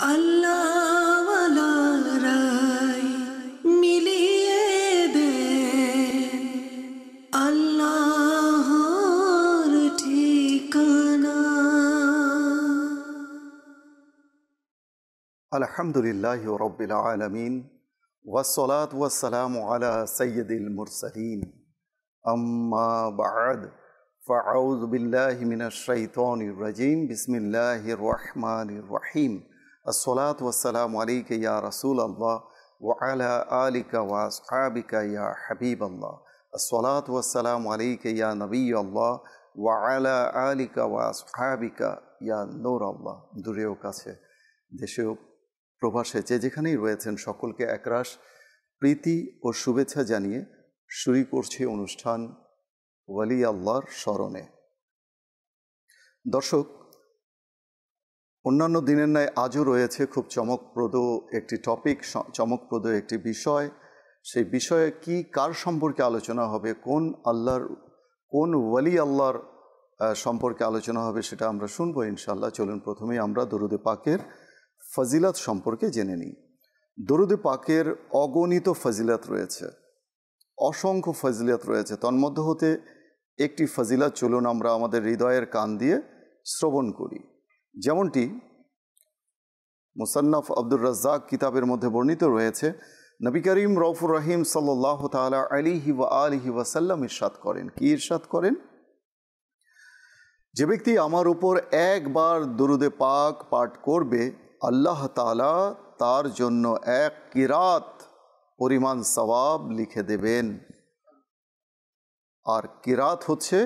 الحمد لله رب العالمين والصلاة والسلام على سيد المرسلين أما بعد فأعوذ بالله من الشيطان الرجيم بسم الله الرحمن الرحيم আসসালাত ওয়াসালাম আলিক ইয়া রাসুল আল্লাহ ও আলা আলিকা ওয়া সাহাবিকা ইয়া হাবিব আল্লাহ আসসালাত ওয়াসালাম আলিক ইয়া নবী আল্লাহ ওয়া আলা আলিকা ওয়া সাহাবিকা ইয়া নূর আল্লাহ দূরেও কাছে দেশেও প্রবাসে যে যেখানেই রয়েছেন সকলকে একরাশ প্রীতি ও শুভেচ্ছা জানিয়ে শুরু করছে অনুষ্ঠান ওয়ালি আল্লাহর স্মরণে দর্শক অন্যান্য দিনের ন্যায় আজও রয়েছে খুব চমকপ্রদ একটি টপিক চমকপ্রদ একটি বিষয় সেই বিষয়ে কি কার সম্পর্কে আলোচনা হবে কোন আল্লাহর কোন ওয়ালি আল্লাহর সম্পর্কে আলোচনা হবে সেটা আমরা শুনবো ইনশাল্লাহ চলুন প্রথমে আমরা দরুদে পাকের ফজিলাত সম্পর্কে জেনে নিই দরুদে পাকের অগণিত ফজিলাত রয়েছে অসংখ্য ফজিলাত রয়েছে তন্মধ্য হতে একটি ফজিলাত চলুন আমরা আমাদের হৃদয়ের কান দিয়ে শ্রবণ করি যেমনটি মুসান্নফ আব্দুর রাজ্জাক কিতাবের মধ্যে বর্ণিত রয়েছে নবী করিম রৌফুর রহিম সাল্লাহ তালা আলিহি ওয়া আলিহি ওয়াসাল্লাম ইরশাদ করেন কি ইরশাদ করেন যে ব্যক্তি আমার উপর একবার দরুদে পাক পাঠ করবে আল্লাহ তালা তার জন্য এক কিরাত পরিমাণ সবাব লিখে দেবেন আর কিরাত হচ্ছে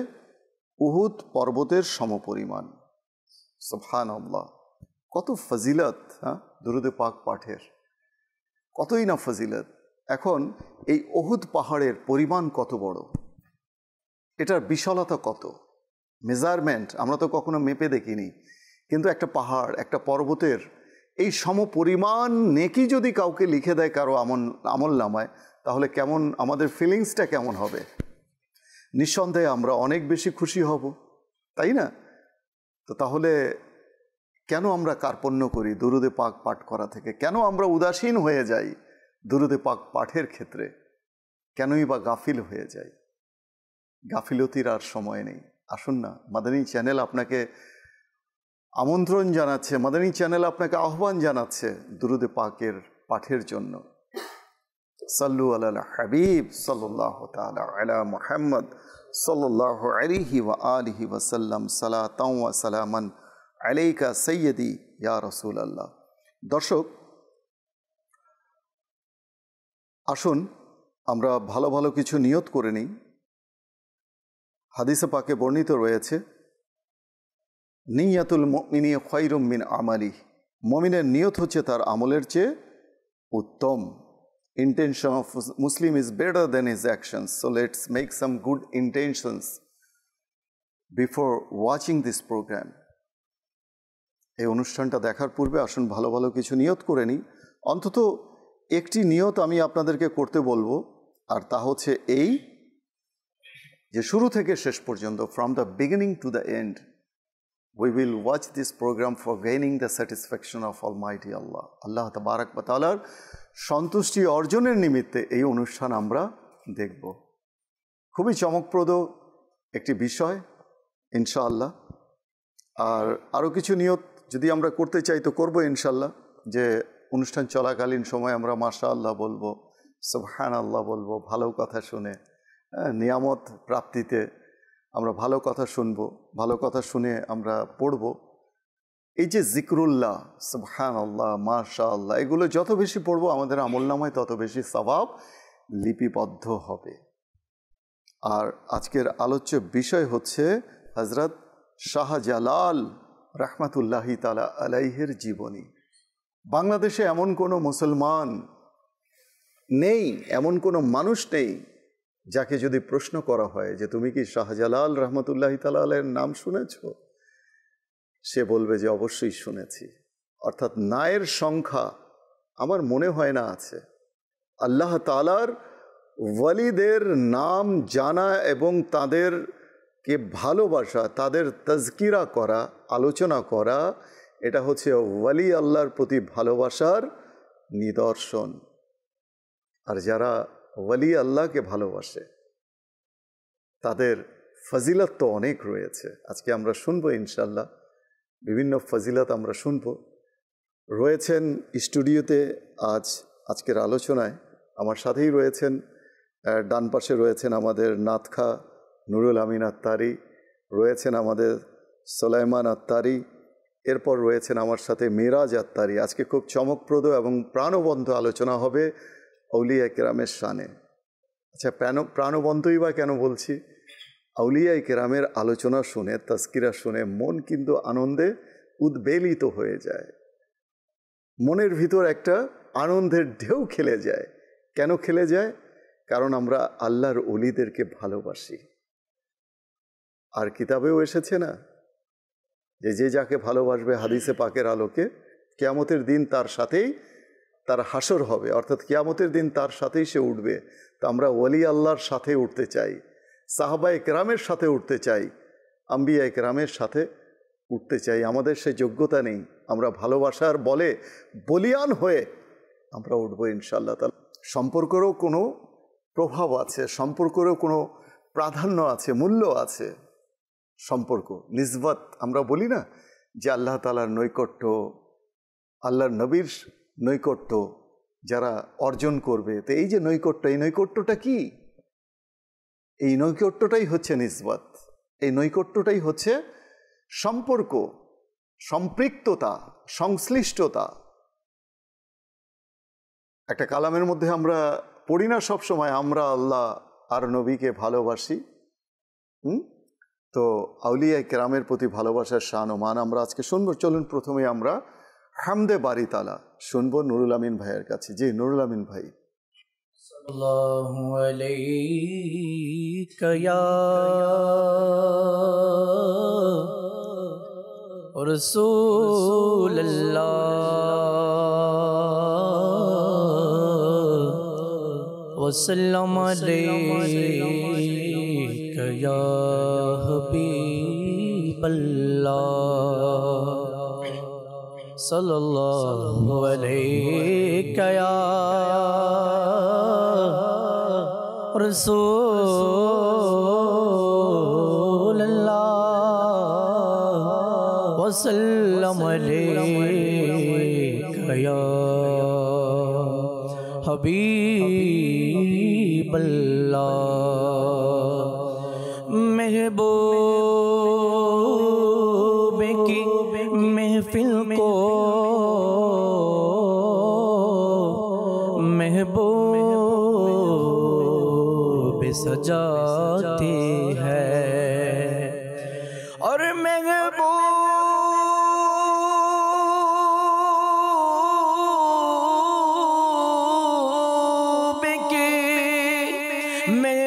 উহুদ পর্বতের সমপরিমাণ সোফহান আল্লাহ কত ফজিলত হ্যাঁ দুরুদে পাক পাঠের কতই না ফজিলত এখন এই অহুদ পাহাড়ের পরিমাণ কত বড় এটার বিশালতা কত মেজারমেন্ট আমরা তো কখনো মেপে দেখিনি কিন্তু একটা পাহাড় একটা পর্বতের এই সম পরিমাণ নেকি যদি কাউকে লিখে দেয় কারো আমল আমল নামায় তাহলে কেমন আমাদের ফিলিংসটা কেমন হবে নিঃসন্দেহে আমরা অনেক বেশি খুশি হব তাই না তো তাহলে কেন আমরা কার্পণ্য করি দুরুদে পাক পাঠ করা থেকে কেন আমরা উদাসীন হয়ে যাই দুরুদে পাক পাঠের ক্ষেত্রে কেনই বা গাফিল হয়ে যাই গাফিলতির আর সময় নেই আসুন না মাদানী চ্যানেল আপনাকে আমন্ত্রণ জানাচ্ছে মাদানী চ্যানেল আপনাকে আহ্বান জানাচ্ছে দুরুদে পাকের পাঠের জন্য সাল্লু আল হাবিব সাল্লাহ তালা আলা মোহাম্মদ সাল্লাহ আলিহি ওয়া আলিহি ওয়াসাল্লাম সালা তাওয়া সালামান আলাইকা সৈয়দি ইয়া রসুল আল্লাহ দর্শক আসুন আমরা ভালো ভালো কিছু নিয়ত করে নিই হাদিসে পাকে বর্ণিত রয়েছে নিয়াতুল মিনি খয়রুম মিন আমালি মমিনের নিয়ত হচ্ছে তার আমলের চেয়ে উত্তম intention of Muslim is better than his actions. So let's make some good intentions before watching this program. এই অনুষ্ঠানটা দেখার পূর্বে আসুন ভালো ভালো কিছু নিয়ত করে নিই অন্তত একটি নিয়ত আমি আপনাদেরকে করতে বলবো আর তা হচ্ছে এই যে শুরু থেকে শেষ পর্যন্ত from the beginning to the end we will watch this program for gaining the satisfaction of almighty Allah আল্লাহ তবারক বাতালার সন্তুষ্টি অর্জনের নিমিত্তে এই অনুষ্ঠান আমরা দেখব খুবই চমকপ্রদ একটি বিষয় ইনশাআল্লাহ আর আরও কিছু নিয়ত যদি আমরা করতে চাই তো করবো ইনশাল্লাহ যে অনুষ্ঠান চলাকালীন সময় আমরা মাসা আল্লাহ বলবো সুফহান আল্লাহ বলবো ভালো কথা শুনে হ্যাঁ, নিয়ামত প্রাপ্তিতে আমরা ভালো কথা শুনবো ভালো কথা শুনে আমরা পড়বো এই যে জিকরুল্লাহ সুবহান আল্লাহ মাশা আল্লাহ এগুলো যত বেশি পড়বো আমাদের আমলনামায় তত বেশি স্বভাব লিপিবদ্ধ হবে আর আজকের আলোচ্য বিষয় হচ্ছে হজরত শাহজালাল রাহমাতুল্লাহি তালা আলাইহের জীবনী বাংলাদেশে এমন কোনো মুসলমান নেই এমন কোনো মানুষ নেই যাকে যদি প্রশ্ন করা হয় যে তুমি কি শাহজালাল রহমতুল্লাহ তালা আলাইয়ের নাম শুনেছো সে বলবে যে অবশ্যই শুনেছি অর্থাৎ নায়ের সংখ্যা আমার মনে হয় না আছে আল্লাহ তালার ওয়ালিদের নাম জানা এবং তাদের কে ভালোবাসা তাদের তজকিরা করা আলোচনা করা এটা হচ্ছে ওয়ালি আল্লাহর প্রতি ভালোবাসার নিদর্শন আর যারা ওয়ালি আল্লাহকে ভালোবাসে তাদের ফজিলত তো অনেক রয়েছে আজকে আমরা শুনবো ইনশাল্লাহ বিভিন্ন ফজিলত আমরা শুনব রয়েছেন স্টুডিওতে আজ আজকের আলোচনায় আমার সাথেই রয়েছেন ডান পাশে রয়েছেন আমাদের নাথখা নুরুল আমিন আত্তারি রয়েছেন আমাদের সোলাইমান আত্মারি এরপর রয়েছেন আমার সাথে মিরাজ আত্তারি আজকে খুব চমকপ্রদ এবং প্রাণবন্ত আলোচনা হবে অলিয়া কেরামের শানে আচ্ছা প্রাণ প্রাণবন্তই বা কেন বলছি আউলিয়া কেরামের আলোচনা শুনে তস্কিরা শুনে মন কিন্তু আনন্দে উদ্বেলিত হয়ে যায় মনের ভিতর একটা আনন্দের ঢেউ খেলে যায় কেন খেলে যায় কারণ আমরা আল্লাহর অলিদেরকে ভালোবাসি আর কিতাবেও এসেছে না যে যে যাকে ভালোবাসবে হাদিসে পাকের আলোকে কেয়ামতের দিন তার সাথেই তার হাসর হবে অর্থাৎ কেয়ামতের দিন তার সাথেই সে উঠবে তো আমরা ওলি আল্লাহর সাথে উঠতে চাই সাহাবা একরামের সাথে উঠতে চাই আম্বিয়া একরামের সাথে উঠতে চাই আমাদের সে যোগ্যতা নেই আমরা ভালোবাসার বলে বলিয়ান হয়ে আমরা উঠবো ইনশাল্লাহ তালা সম্পর্কেরও কোনো প্রভাব আছে সম্পর্কেরও কোনো প্রাধান্য আছে মূল্য আছে সম্পর্ক নিজবত আমরা বলি না যে আল্লাহ তালার নৈকট্য আল্লাহর নবীর নৈকট্য যারা অর্জন করবে তো এই যে নৈকট্য এই নৈকট্যটা কী এই নৈকট্যটাই হচ্ছে নিসবত এই নৈকট্যটাই হচ্ছে সম্পর্ক সম্পৃক্ততা সংশ্লিষ্টতা একটা কালামের মধ্যে আমরা পড়ি না সবসময় আমরা আল্লাহ আর নবীকে ভালোবাসি হুম তো আউলিয়া কেরামের প্রতি ভালোবাসার শান ও মান আমরা আজকে শুনবো চলুন প্রথমে আমরা হামদে বাড়িতালা শুনবো নুরুল আমিন ভাইয়ের কাছে যে নুরুল আমিন ভাই یا یا رسول اللہ وسلم اللہ رسوللہ یا رسول اللہ وسلم علیک یا حبیب اللہ جاتی ہے اور میں کی میں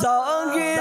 gió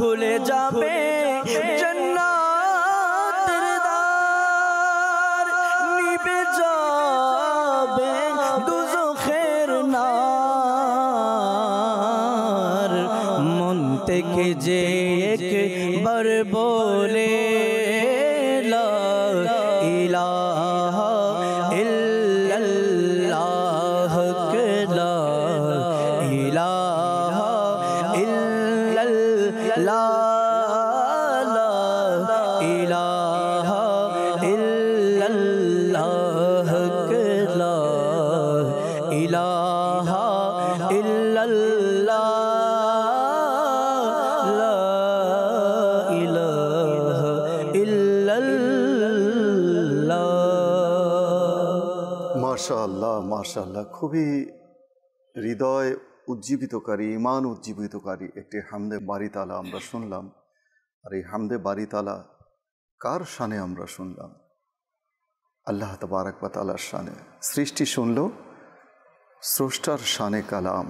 খুলে যাবে জন্নাতের দ্বার নিবে যাবে দুজখের নার মন থেকে যে একবার বলে খুবই হৃদয় উজ্জীবিতকারী ইমান উজ্জীবিতকারী একটি হামদে বাড়িতালা আমরা শুনলাম আর এই হামদে বাড়িতালা কার শানে আমরা শুনলাম আল্লাহ তবারকবা তালার শানে সৃষ্টি শুনল স্রষ্টার শানে কালাম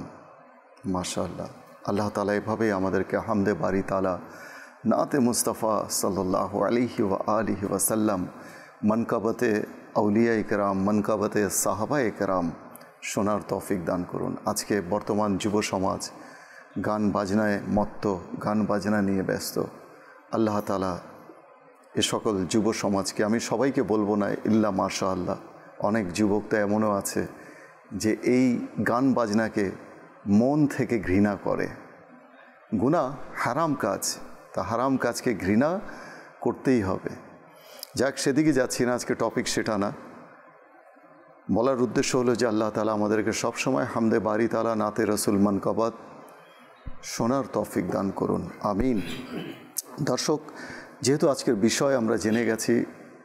মাশাল্লাহ আল্লাহ তালা এভাবেই আমাদেরকে হামদে বাড়ি তালা নাতে মুস্তাফা সাল্লাহ আলিহি ওয়া আলিহি ওয়াসাল্লাম মনকাবতে আউলিয়া ইকরাম মনকাবতে সাহাবা ইকরাম শোনার তৌফিক দান করুন আজকে বর্তমান যুব সমাজ গান বাজনায় মত্ত গান বাজনা নিয়ে ব্যস্ত আল্লাহ তালা এ সকল যুব সমাজকে আমি সবাইকে বলবো না ইল্লা মার্শা আল্লাহ অনেক যুবক তো এমনও আছে যে এই গান বাজনাকে মন থেকে ঘৃণা করে গুণা হারাম কাজ তা হারাম কাজকে ঘৃণা করতেই হবে যাক সেদিকে যাচ্ছি না আজকে টপিক সেটা না বলার উদ্দেশ্য হলো যে আল্লাহ তালা আমাদেরকে সবসময় হামদে বাড়ি তালা নাতে রসুল মানকাবাদ শোনার তফিক দান করুন আমিন দর্শক যেহেতু আজকের বিষয় আমরা জেনে গেছি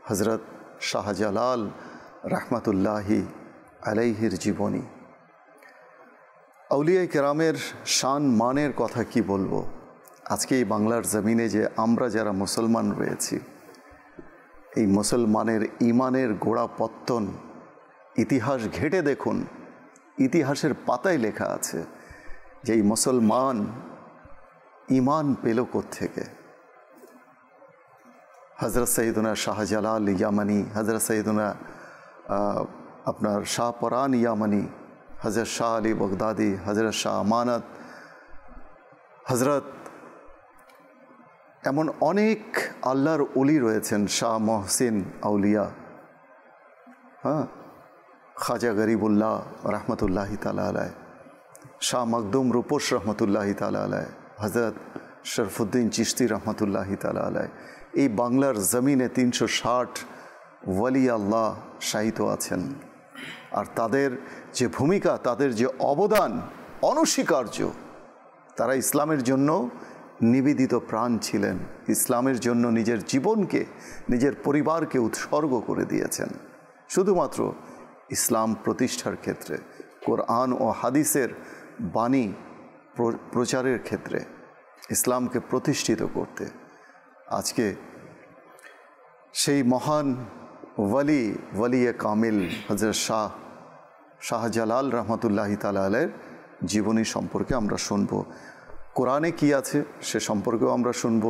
হজরত শাহজালাল রাহমাতুল্লাহি আলাইহির জীবনী আউলিয়া কেরামের শান মানের কথা কি বলবো আজকে এই বাংলার জমিনে যে আমরা যারা মুসলমান রয়েছি এই মুসলমানের ইমানের গোড়াপত্তন ইতিহাস ঘেটে দেখুন ইতিহাসের পাতায় লেখা আছে যে এই মুসলমান ইমান পেল থেকে হজরত সঈদুনা শাহজালাল ইয়ামানি হজরত সঈদুনা আপনার শাহ পরান ইয়ামানি হজরত শাহ আলী বগদাদি হজরত শাহ আমানত হজরত এমন অনেক আল্লাহর উলি রয়েছেন শাহ মহসিন আউলিয়া হ্যাঁ খাজা গরিবুল্লাহ রহমতুল্লাহ তালা আলায় শাহ মকদুম রূপোশ রহমতুল্লাহ তালা আলায় হজরত শরফুদ্দিন চিস্তি রহমতুল্লাহ তালা আলায় এই বাংলার জমিনে তিনশো ষাট ওয়ালি আল্লাহ শাহিত আছেন আর তাদের যে ভূমিকা তাদের যে অবদান অনস্বীকার্য তারা ইসলামের জন্য নিবেদিত প্রাণ ছিলেন ইসলামের জন্য নিজের জীবনকে নিজের পরিবারকে উৎসর্গ করে দিয়েছেন শুধুমাত্র ইসলাম প্রতিষ্ঠার ক্ষেত্রে কোরআন ও হাদিসের বাণী প্রচারের ক্ষেত্রে ইসলামকে প্রতিষ্ঠিত করতে আজকে সেই মহান ওয়ালি ওয়ালিয়ে কামিল হজরত শাহ শাহজালাল রহমতুল্লাহ তালের জীবনী সম্পর্কে আমরা শুনব কোরআনে কি আছে সে সম্পর্কেও আমরা শুনব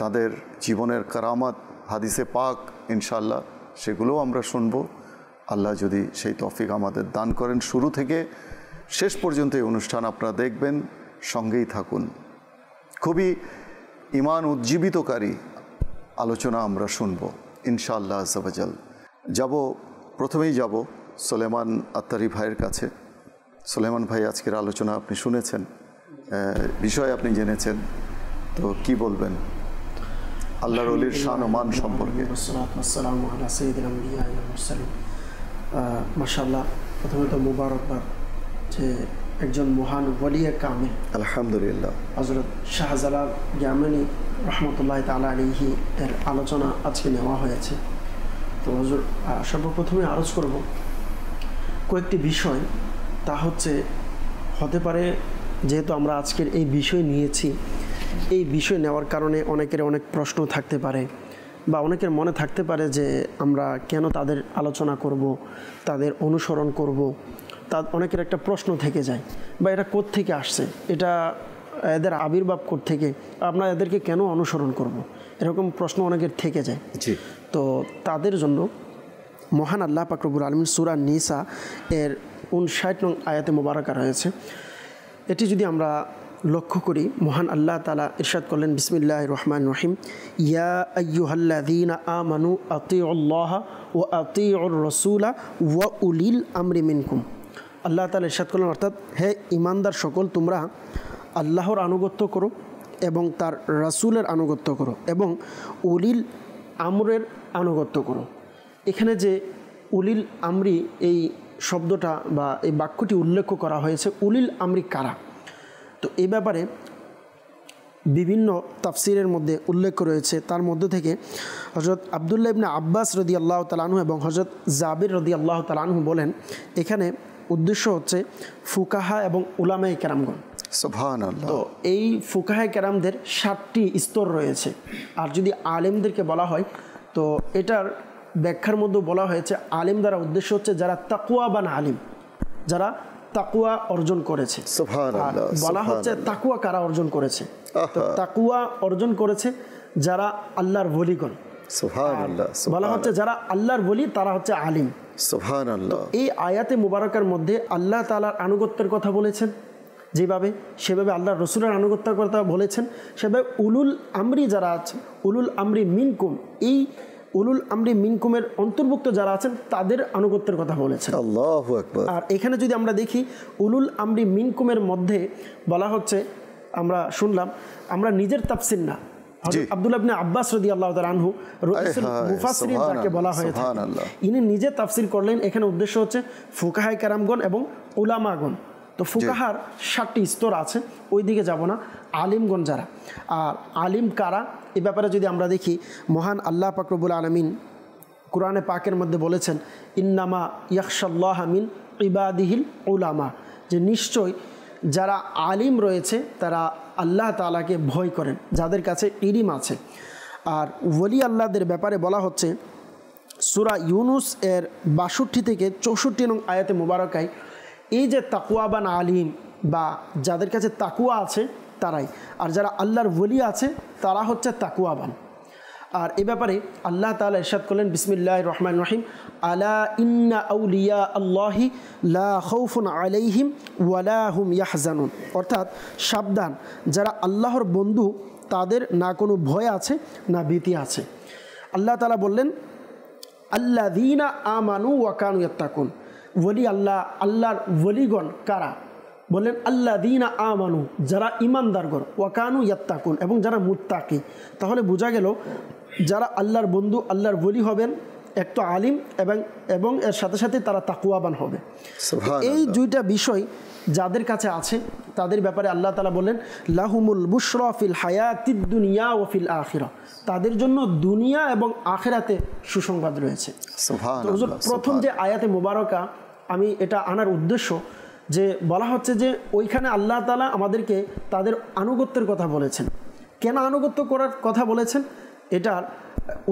তাদের জীবনের কারামাত হাদিসে পাক ইনশাল্লাহ সেগুলোও আমরা শুনবো আল্লাহ যদি সেই তফিক আমাদের দান করেন শুরু থেকে শেষ পর্যন্ত এই অনুষ্ঠান আপনারা দেখবেন সঙ্গেই থাকুন খুবই ইমান উজ্জীবিতকারী আলোচনা আমরা শুনব ইনশাআল্লাহ আজাল যাব প্রথমেই যাব সোলেমান আত্তারি ভাইয়ের কাছে সোলেমান ভাই আজকের আলোচনা আপনি শুনেছেন বিষয় আপনি জেনেছেন তো কি বলবেন আল্লাহর শান ও মান সম্পর্কে মাসাল্লাহ প্রথমত মুবারকবাদ যে একজন মহান বলিয়া কামে আলহামদুলিল্লাহ হজরত শাহজালাল গ্যামানি রহমতুল্লাহ তালা আলিহি এর আলোচনা আজকে নেওয়া হয়েছে তো হজর সর্বপ্রথমে আরজ করব কয়েকটি বিষয় তা হচ্ছে হতে পারে যেহেতু আমরা আজকের এই বিষয় নিয়েছি এই বিষয় নেওয়ার কারণে অনেকের অনেক প্রশ্ন থাকতে পারে বা অনেকের মনে থাকতে পারে যে আমরা কেন তাদের আলোচনা করব তাদের অনুসরণ করব তা অনেকের একটা প্রশ্ন থেকে যায় বা এটা থেকে আসছে এটা এদের আবির্ভাব থেকে আমরা এদেরকে কেন অনুসরণ করব। এরকম প্রশ্ন অনেকের থেকে যায় তো তাদের জন্য মহান আল্লাহ পাকরবুল আলমিন সুরা নিসা এর উনষাট নং আয়াতে মোবারকা রয়েছে এটি যদি আমরা লক্ষ্য করি মহান আল্লাহ তালা ইরশাদ করলেন বিসমিল্লাহ রহমান রহিম ইয়া আয়ুহাল্লাদিন আ মানু আতিউল্লাহ ও আতি রসুলা ওয়া উলিল আমরি মিনকুম আল্লাহ তালা ইরশাদ করলেন অর্থাৎ হে ইমানদার সকল তোমরা আল্লাহর আনুগত্য করো এবং তার রাসুলের আনুগত্য করো এবং উলিল আমরের আনুগত্য করো এখানে যে উলিল আমরি এই শব্দটা বা এই বাক্যটি উল্লেখ করা হয়েছে উলিল আমরি কারা তো এই ব্যাপারে বিভিন্ন তাফসিরের মধ্যে উল্লেখ রয়েছে তার মধ্য থেকে হজরত আবদুল্লা ইবনে আব্বাস রদি আল্লাহ তালানহু এবং হজরত জাবির রদি আল্লাহ তালানহু বলেন এখানে উদ্দেশ্য হচ্ছে ফুকাহা এবং উলামাই কেরামগণ তো এই ফুকাহা কেরামদের সাতটি স্তর রয়েছে আর যদি আলেমদেরকে বলা হয় তো এটার ব্যাখ্যার মধ্যে বলা হয়েছে আলেম দ্বারা উদ্দেশ্য হচ্ছে যারা তাকুয়াবান আলিম যারা তাকুয়া অর্জন করেছে বলা হচ্ছে তাকুয়া কারা অর্জন করেছে তাকুয়া অর্জন করেছে যারা আল্লাহর বলিগণ বলা হচ্ছে যারা আল্লাহর বলি তারা হচ্ছে আলিম এই আয়াতে মুবারকের মধ্যে আল্লাহ তালার আনুগত্যের কথা বলেছেন যেভাবে সেভাবে আল্লাহ রসুলের আনুগত্যের কথা বলেছেন সেভাবে উলুল আমরি যারা আছে উলুল আমরি মিনকুম এই উলুল আমরি মিনকুমের অন্তর্ভুক্ত যারা আছেন তাদের আনুগত্যের কথা বলেছেন আর এখানে যদি আমরা দেখি উলুল আমরি মিনকুমের মধ্যে বলা হচ্ছে আমরা শুনলাম আমরা নিজের তাফসির না আব্দুল্লাহ ইবনে আব্বাস রাদিয়াল্লাহু তাআলা আনহু বলা হয়ে থাকে ইনি নিজে তাফসীর করলেন এখানে উদ্দেশ্য হচ্ছে ফুকাহাই কারামগণ এবং উলামাগণ তো ফুকাহার সাতটি স্তর আছে ওই দিকে যাব না আলিমগণ যারা আর আলিম কারা এ ব্যাপারে যদি আমরা দেখি মহান আল্লাহ পাকরবুল আলমিন কোরআনে পাকের মধ্যে বলেছেন ইন্নামা আমিন ইবাদিহিল উলামা যে নিশ্চয় যারা আলিম রয়েছে তারা আল্লাহ তালাকে ভয় করেন যাদের কাছে ইরিম আছে আর ওলি আল্লাহদের ব্যাপারে বলা হচ্ছে সুরা ইউনুস এর বাষট্টি থেকে চৌষট্টি নং আয়াতে মুবারকায় এই যে তাকুয়াবান আলিম বা যাদের কাছে তাকুয়া আছে তারাই আর যারা আল্লাহর বলি আছে তারা হচ্ছে তাকুয়াবান আর এ ব্যাপারে আল্লাহ তালা ইরশাদ করলেন বিসমিল্লাহ রহমান রহিম আলা ইন্না আউলিয়া আল্লাহি লা খৌফুন আলাইহিম ওয়ালা হুম ইয়াহজানুন অর্থাৎ সাবধান যারা আল্লাহর বন্ধু তাদের না কোনো ভয় আছে না ভীতি আছে আল্লাহ তালা বললেন আল্লা দিনা আমানু ওয়াকানু ইয়াত্তাকুন ওলি আল্লাহ আল্লাহর ওলিগণ কারা বলেন আল্লা দিনা আমানু যারা ইমানদারগণ ওয়াকানু ইয়াত্তাকুন এবং যারা মুত্তাকি তাহলে বোঝা গেল যারা আল্লাহর বন্ধু আল্লাহর বলি হবেন এক তো আলিম এবং এবং এর সাথে সাথে তারা তাকুয়াবান হবে এই দুইটা বিষয় যাদের কাছে আছে তাদের ব্যাপারে আল্লাহ তালা বলেন লাহুমুল বুশরফিল হায়াতিদ দুনিয়া ও ফিল আখিরা তাদের জন্য দুনিয়া এবং আখেরাতে সুসংবাদ রয়েছে প্রথম যে আয়াতে মোবারকা আমি এটা আনার উদ্দেশ্য যে বলা হচ্ছে যে ওইখানে আল্লাহ তালা আমাদেরকে তাদের আনুগত্যের কথা বলেছেন কেন আনুগত্য করার কথা বলেছেন এটার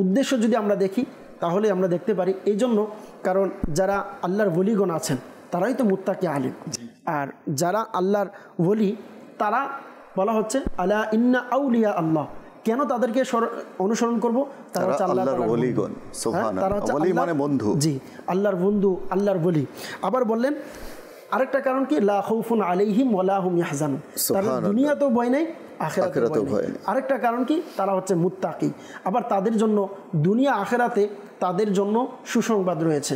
উদ্দেশ্য যদি আমরা দেখি তাহলে আমরা দেখতে পারি এই জন্য কারণ যারা আল্লাহর বলিগণ আছেন তারাই তো মুত্তাকে আলিম আর যারা আল্লাহর বলি তারা বলা হচ্ছে আলা ইন্না আউলিয়া আল্লাহ কেন তাদেরকে অনুসরণ করব তারা হচ্ছে আল্লাহর হ্যাঁ? তারা হচ্ছে মানে বন্ধু জি আল্লাহর বন্ধু আল্লাহর বলি আবার বললেন আরেকটা কারণ কি লা খৌফুন আলাইহিম ওয়ালা হুম ইয়াহজানুন তাদের ভয় নেই ভয় আরেকটা কারণ কি তারা হচ্ছে মুত্তাকি আবার তাদের জন্য দুনিয়া আখেরাতে তাদের জন্য সুসংবাদ রয়েছে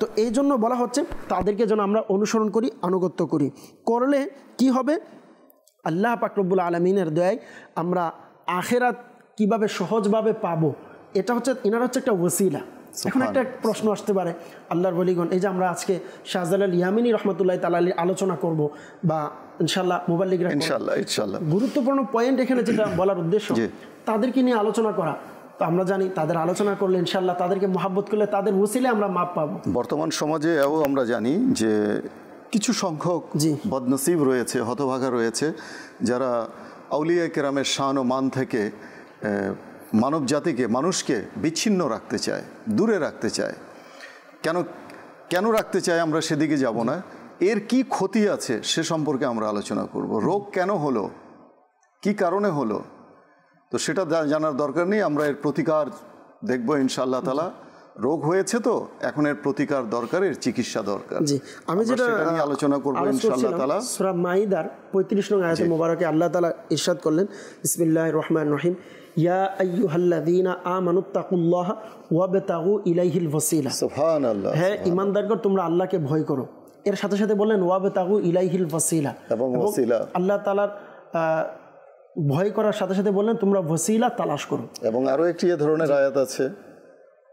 তো এই জন্য বলা হচ্ছে তাদেরকে যেন আমরা অনুসরণ করি আনুগত্য করি করলে কি হবে আল্লাহ পাকরবুল আলমিনের দয়ায় আমরা আখেরাত কিভাবে সহজভাবে পাবো এটা হচ্ছে এনার হচ্ছে একটা ওসিলা এখন একটা প্রশ্ন আসতে পারে আল্লাহর বলিগণ এই যে আমরা আজকে শাহজালাল ইয়ামিনী রহমতুল্লাহ তালালির আলোচনা করব বা ইনশাল্লাহ মোবাইল মোবাল্লিগরা ইনশাল্লাহ ইনশাল্লাহ গুরুত্বপূর্ণ পয়েন্ট এখানে যেটা বলার উদ্দেশ্য তাদেরকে নিয়ে আলোচনা করা তো আমরা জানি তাদের আলোচনা করলে ইনশাল্লাহ তাদেরকে মহাব্বত করলে তাদের ওসিলে আমরা মাপ পাবো বর্তমান সমাজে এও আমরা জানি যে কিছু সংখ্যক বদনসিব রয়েছে হতভাগা রয়েছে যারা আউলিয়া কেরামের শান ও মান থেকে মানব জাতিকে মানুষকে বিচ্ছিন্ন রাখতে চায় দূরে রাখতে চায় কেন কেন রাখতে চায় আমরা সেদিকে যাব না এর কি ক্ষতি আছে সে সম্পর্কে আমরা আলোচনা করব রোগ কেন হলো কি কারণে হলো তো সেটা জানার দরকার নেই আমরা এর প্রতিকার দেখব ইনশাআল্লাহ তালা রোগ হয়েছে তো এখন এর প্রতিকার দরকার এর চিকিৎসা দরকার জি আমি যেটা আলোচনা করব ইনশাআল্লাহ তাআলা সূরা মাইদার 35 নং আয়াতে মোবারকে আল্লাহ তাআলা ইরশাদ করলেন বিসমিল্লাহির রহমানির রহিম ইয়া আইয়ুহাল্লাযিনা আইয়ুহাল্লাযীনা আমানুত্তাকুল্লাহ ওয়াবতাগু ইলাইহিল ওয়াসিলা সুবহানাল্লাহ হ্যাঁ ঈমানদারগণ তোমরা আল্লাহকে ভয় করো এর সাথে সাথে বললেন ওয়াবতাগু ইলাইহিল ওয়াসিলা এবং ওয়াসিলা আল্লাহ তাআলার ভয় করার সাথে সাথে বললেন তোমরা ওয়াসিলা তালাশ করো এবং আরো একটি ধরনের আয়াত আছে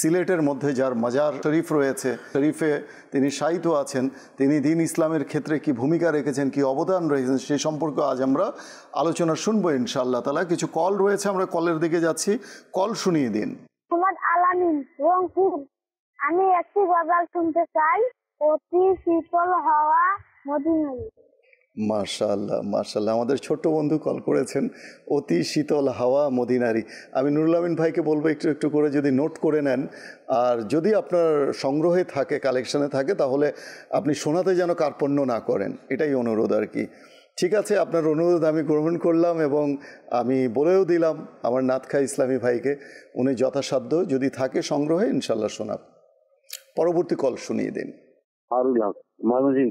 সিলেটের মধ্যে যার মাজার শরীফ রয়েছে শরীফে তিনি সাহিত আছেন তিনি দিন ইসলামের ক্ষেত্রে কি ভূমিকা রেখেছেন কি অবদান রেখেছেন সে সম্পর্কে আজ আমরা আলোচনা শুনবো ইনশাআল্লাহ তালা কিছু কল রয়েছে আমরা কলের দিকে যাচ্ছি কল শুনিয়ে দিন আমি একটি গজাল শুনতে চাই অতি শীতল হওয়া মদিনারী মার্শাল্লাহ মার্শাল্লাহ আমাদের ছোট্ট বন্ধু কল করেছেন অতি শীতল হাওয়া মদিনারি আমি নুরুল আমিন ভাইকে বলবো একটু একটু করে যদি নোট করে নেন আর যদি আপনার সংগ্রহে থাকে কালেকশানে থাকে তাহলে আপনি শোনাতে যেন কার্পণ্য না করেন এটাই অনুরোধ আর কি ঠিক আছে আপনার অনুরোধ আমি গ্রহণ করলাম এবং আমি বলেও দিলাম আমার নাতখা ইসলামী ভাইকে উনি যথাসাধ্য যদি থাকে সংগ্রহে ইনশাল্লাহ শোনাব পরবর্তী কল শুনিয়ে দিন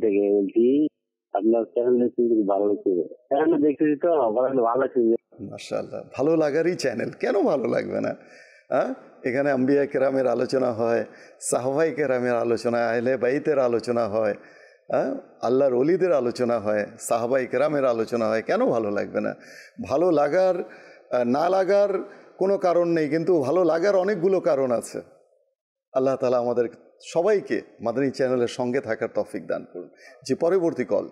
থেকে বলছি আপনার চ্যানেল কিন্তু ভালো লাগছে চ্যানেল তো ভালো লাগছে ভালো লাগারই চ্যানেল কেন ভালো লাগবে না হ্যাঁ এখানে আম্বিয়া কেরামের আলোচনা হয় সাহবাই কেরামের আলোচনা আহলে বাইতের আলোচনা হয় হ্যাঁ আল্লাহর অলিদের আলোচনা হয় সাহবাই কেরামের আলোচনা হয় কেন ভালো লাগবে না ভালো লাগার না লাগার কোনো কারণ নেই কিন্তু ভালো লাগার অনেকগুলো কারণ আছে আল্লাহ তালা আমাদের সবাইকে মাদানী চ্যানেলের সঙ্গে থাকার তফিক দান করুন যে পরবর্তী কল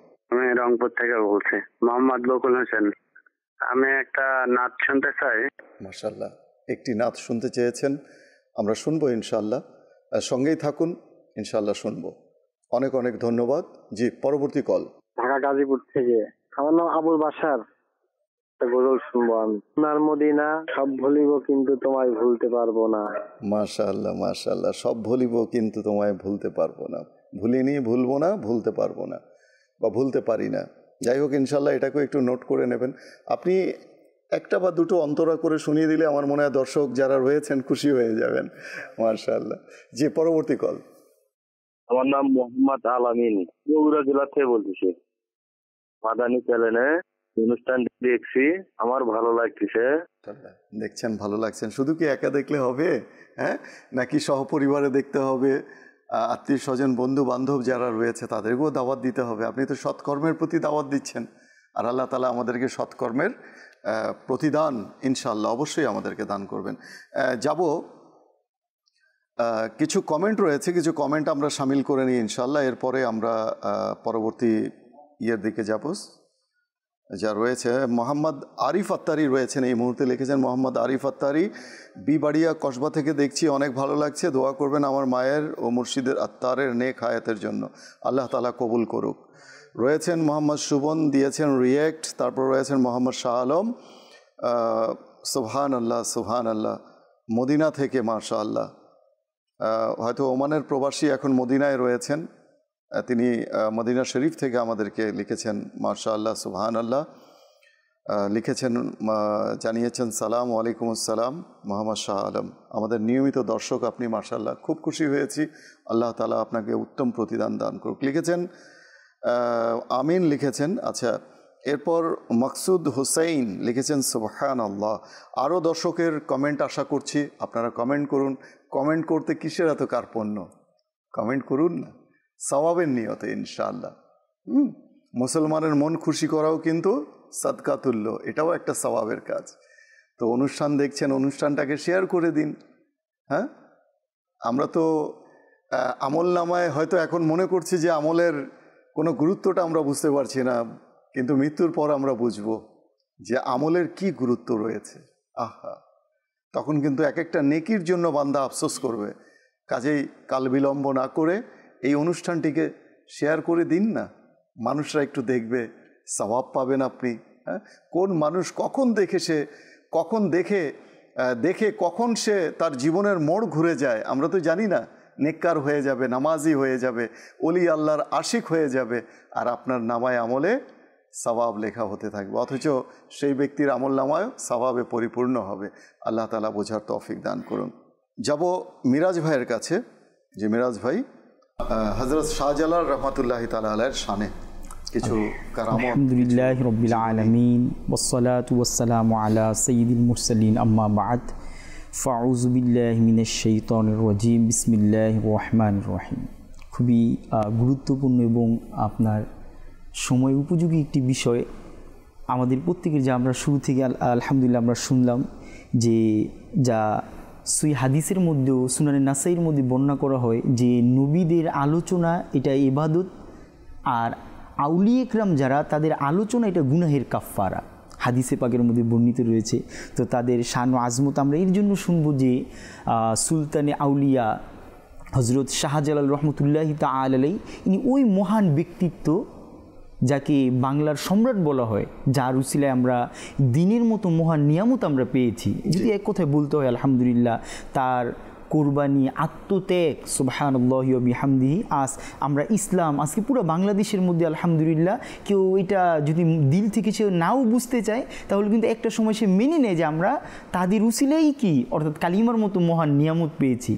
রংপুর থেকে বলছি মোহাম্মদ বকুল হোসেন আমি একটা নাচ শুনতে চাই মার্শাল্লাহ একটি নাচ শুনতে চেয়েছেন আমরা শুনবো ইনশাল্লাহ সঙ্গেই থাকুন ইনশাল্লাহ শুনবো অনেক অনেক ধন্যবাদ জি পরবর্তী কল ঢাকা গাজীপুর থেকে আমার নাম আবুল বাসার গজল শুনবো আমি সোনার মদিনা সব ভুলিব কিন্তু তোমায় ভুলতে পারবো না মাশাল্লাহ মাশাল্লাহ সব ভুলিব কিন্তু তোমায় ভুলতে পারবো না ভুলিনি ভুলবো না ভুলতে পারবো না বা ভুলতে পারি না যাই হোক ইনশাল্লাহ এটাকেও একটু নোট করে নেবেন আপনি একটা বা দুটো অন্তরা করে শুনিয়ে দিলে আমার মনে হয় দর্শক যারা রয়েছেন খুশি হয়ে যাবেন মার্শাল্লাহ যে পরবর্তী কল আমার নাম মোহাম্মদ আল আমিন বগুড়া জেলা থেকে বলতেছি মাদানি চ্যানেলে অনুষ্ঠান দেখছি আমার ভালো লাগতেছে দেখছেন ভালো লাগছেন শুধু কি একা দেখলে হবে হ্যাঁ নাকি সহপরিবারে দেখতে হবে আত্মীয় স্বজন বন্ধু বান্ধব যারা রয়েছে তাদেরকেও দাওয়াত দিতে হবে আপনি তো সৎকর্মের প্রতি দাওয়াত দিচ্ছেন আর আল্লাহ তালা আমাদেরকে সৎকর্মের প্রতিদান ইনশাল্লাহ অবশ্যই আমাদেরকে দান করবেন যাব কিছু কমেন্ট রয়েছে কিছু কমেন্ট আমরা সামিল করে নিই ইনশাল্লাহ এরপরে আমরা পরবর্তী ইয়ের দিকে যাবো যা রয়েছে মোহাম্মদ আরিফ আত্তারি রয়েছেন এই মুহূর্তে লিখেছেন মোহাম্মদ আরিফ আত্তারি বিবাড়িয়া কসবা থেকে দেখছি অনেক ভালো লাগছে দোয়া করবেন আমার মায়ের ও মুর্শিদের আত্মারের নেক হায়াতের জন্য আল্লাহ তালা কবুল করুক রয়েছেন মোহাম্মদ সুবন দিয়েছেন রিয়েক্ট তারপর রয়েছেন মোহাম্মদ শাহ আলম সুবহান আল্লাহ সুহান আল্লাহ মদিনা থেকে মার্শাল্লাহ হয়তো ওমানের প্রবাসী এখন মদিনায় রয়েছেন তিনি মদিনা শরীফ থেকে আমাদেরকে লিখেছেন মার্শা আল্লাহ সুবহান আল্লাহ লিখেছেন জানিয়েছেন সালাম আলাইকুম আসসালাম মোহাম্মদ শাহ আলম আমাদের নিয়মিত দর্শক আপনি মার্শাল্লাহ খুব খুশি হয়েছি আল্লাহ তালা আপনাকে উত্তম প্রতিদান দান করুক লিখেছেন আমিন লিখেছেন আচ্ছা এরপর মকসুদ হুসাইন লিখেছেন সুবহান আল্লাহ আরও দর্শকের কমেন্ট আশা করছি আপনারা কমেন্ট করুন কমেন্ট করতে কিসের এত কার্পণ্য কমেন্ট করুন না সবাবের নিয়তে ইনশাল্লাহ হুম মুসলমানের মন খুশি করাও কিন্তু সাদকাতুল্য এটাও একটা সবাবের কাজ তো অনুষ্ঠান দেখছেন অনুষ্ঠানটাকে শেয়ার করে দিন হ্যাঁ আমরা তো আমল নামায় হয়তো এখন মনে করছি যে আমলের কোনো গুরুত্বটা আমরা বুঝতে পারছি না কিন্তু মৃত্যুর পর আমরা বুঝব যে আমলের কি গুরুত্ব রয়েছে আহা তখন কিন্তু এক একটা নেকির জন্য বান্দা আফসোস করবে কাজেই কাল বিলম্ব না করে এই অনুষ্ঠানটিকে শেয়ার করে দিন না মানুষরা একটু দেখবে স্বভাব পাবেন আপনি হ্যাঁ কোন মানুষ কখন দেখে সে কখন দেখে দেখে কখন সে তার জীবনের মোড় ঘুরে যায় আমরা তো জানি না নেককার হয়ে যাবে নামাজি হয়ে যাবে অলি আল্লাহর আশিক হয়ে যাবে আর আপনার নামায় আমলে স্বভাব লেখা হতে থাকবে অথচ সেই ব্যক্তির আমল নামায় স্বভাবে পরিপূর্ণ হবে আল্লাহ তালা বোঝার তফিক দান করুন যাব মিরাজ ভাইয়ের কাছে যে মিরাজ ভাই হজরত শাহজালাল রহমতুল্লাহ তালের শানে কিছু আলহামদুলিল্লাহ রবিল আলমিন ওসলাত ওসালাম আলা সঈদুল মুরসলিন আম্মা বাদ ফাউজ বিল্লাহ মিনের শৈতন রজিম বিসমিল্লাহ রহমান রহিম খুবই গুরুত্বপূর্ণ এবং আপনার সময় উপযোগী একটি বিষয় আমাদের প্রত্যেকের যে আমরা শুরু থেকে আলহামদুলিল্লাহ আমরা শুনলাম যে যা সুই হাদিসের মধ্যেও সুনানি নাসাইয়ের মধ্যে বর্ণনা করা হয় যে নবীদের আলোচনা এটা ইবাদত আর আউলি একরাম যারা তাদের আলোচনা এটা গুনাহের কাফফারা হাদিসে পাকের মধ্যে বর্ণিত রয়েছে তো তাদের শান আজমত আমরা এর জন্য শুনবো যে সুলতানে আউলিয়া হজরত শাহজালাল রহমতুল্লাহ তা আলাই ইনি ওই মহান ব্যক্তিত্ব যাকে বাংলার সম্রাট বলা হয় যার উচিলায় আমরা দিনের মতো মহান নিয়ামত আমরা পেয়েছি যদি এক কথায় বলতে হয় আলহামদুলিল্লাহ তার কোরবানি আত্মত্যাগ সুবাহানবিহামদিহি আজ আমরা ইসলাম আজকে পুরো বাংলাদেশের মধ্যে আলহামদুলিল্লাহ কেউ এটা যদি দিল থেকে সে নাও বুঝতে চায় তাহলে কিন্তু একটা সময় সে মেনে নেয় যে আমরা তাদের উচিলেই কি অর্থাৎ কালিমার মতো মহান নিয়ামত পেয়েছি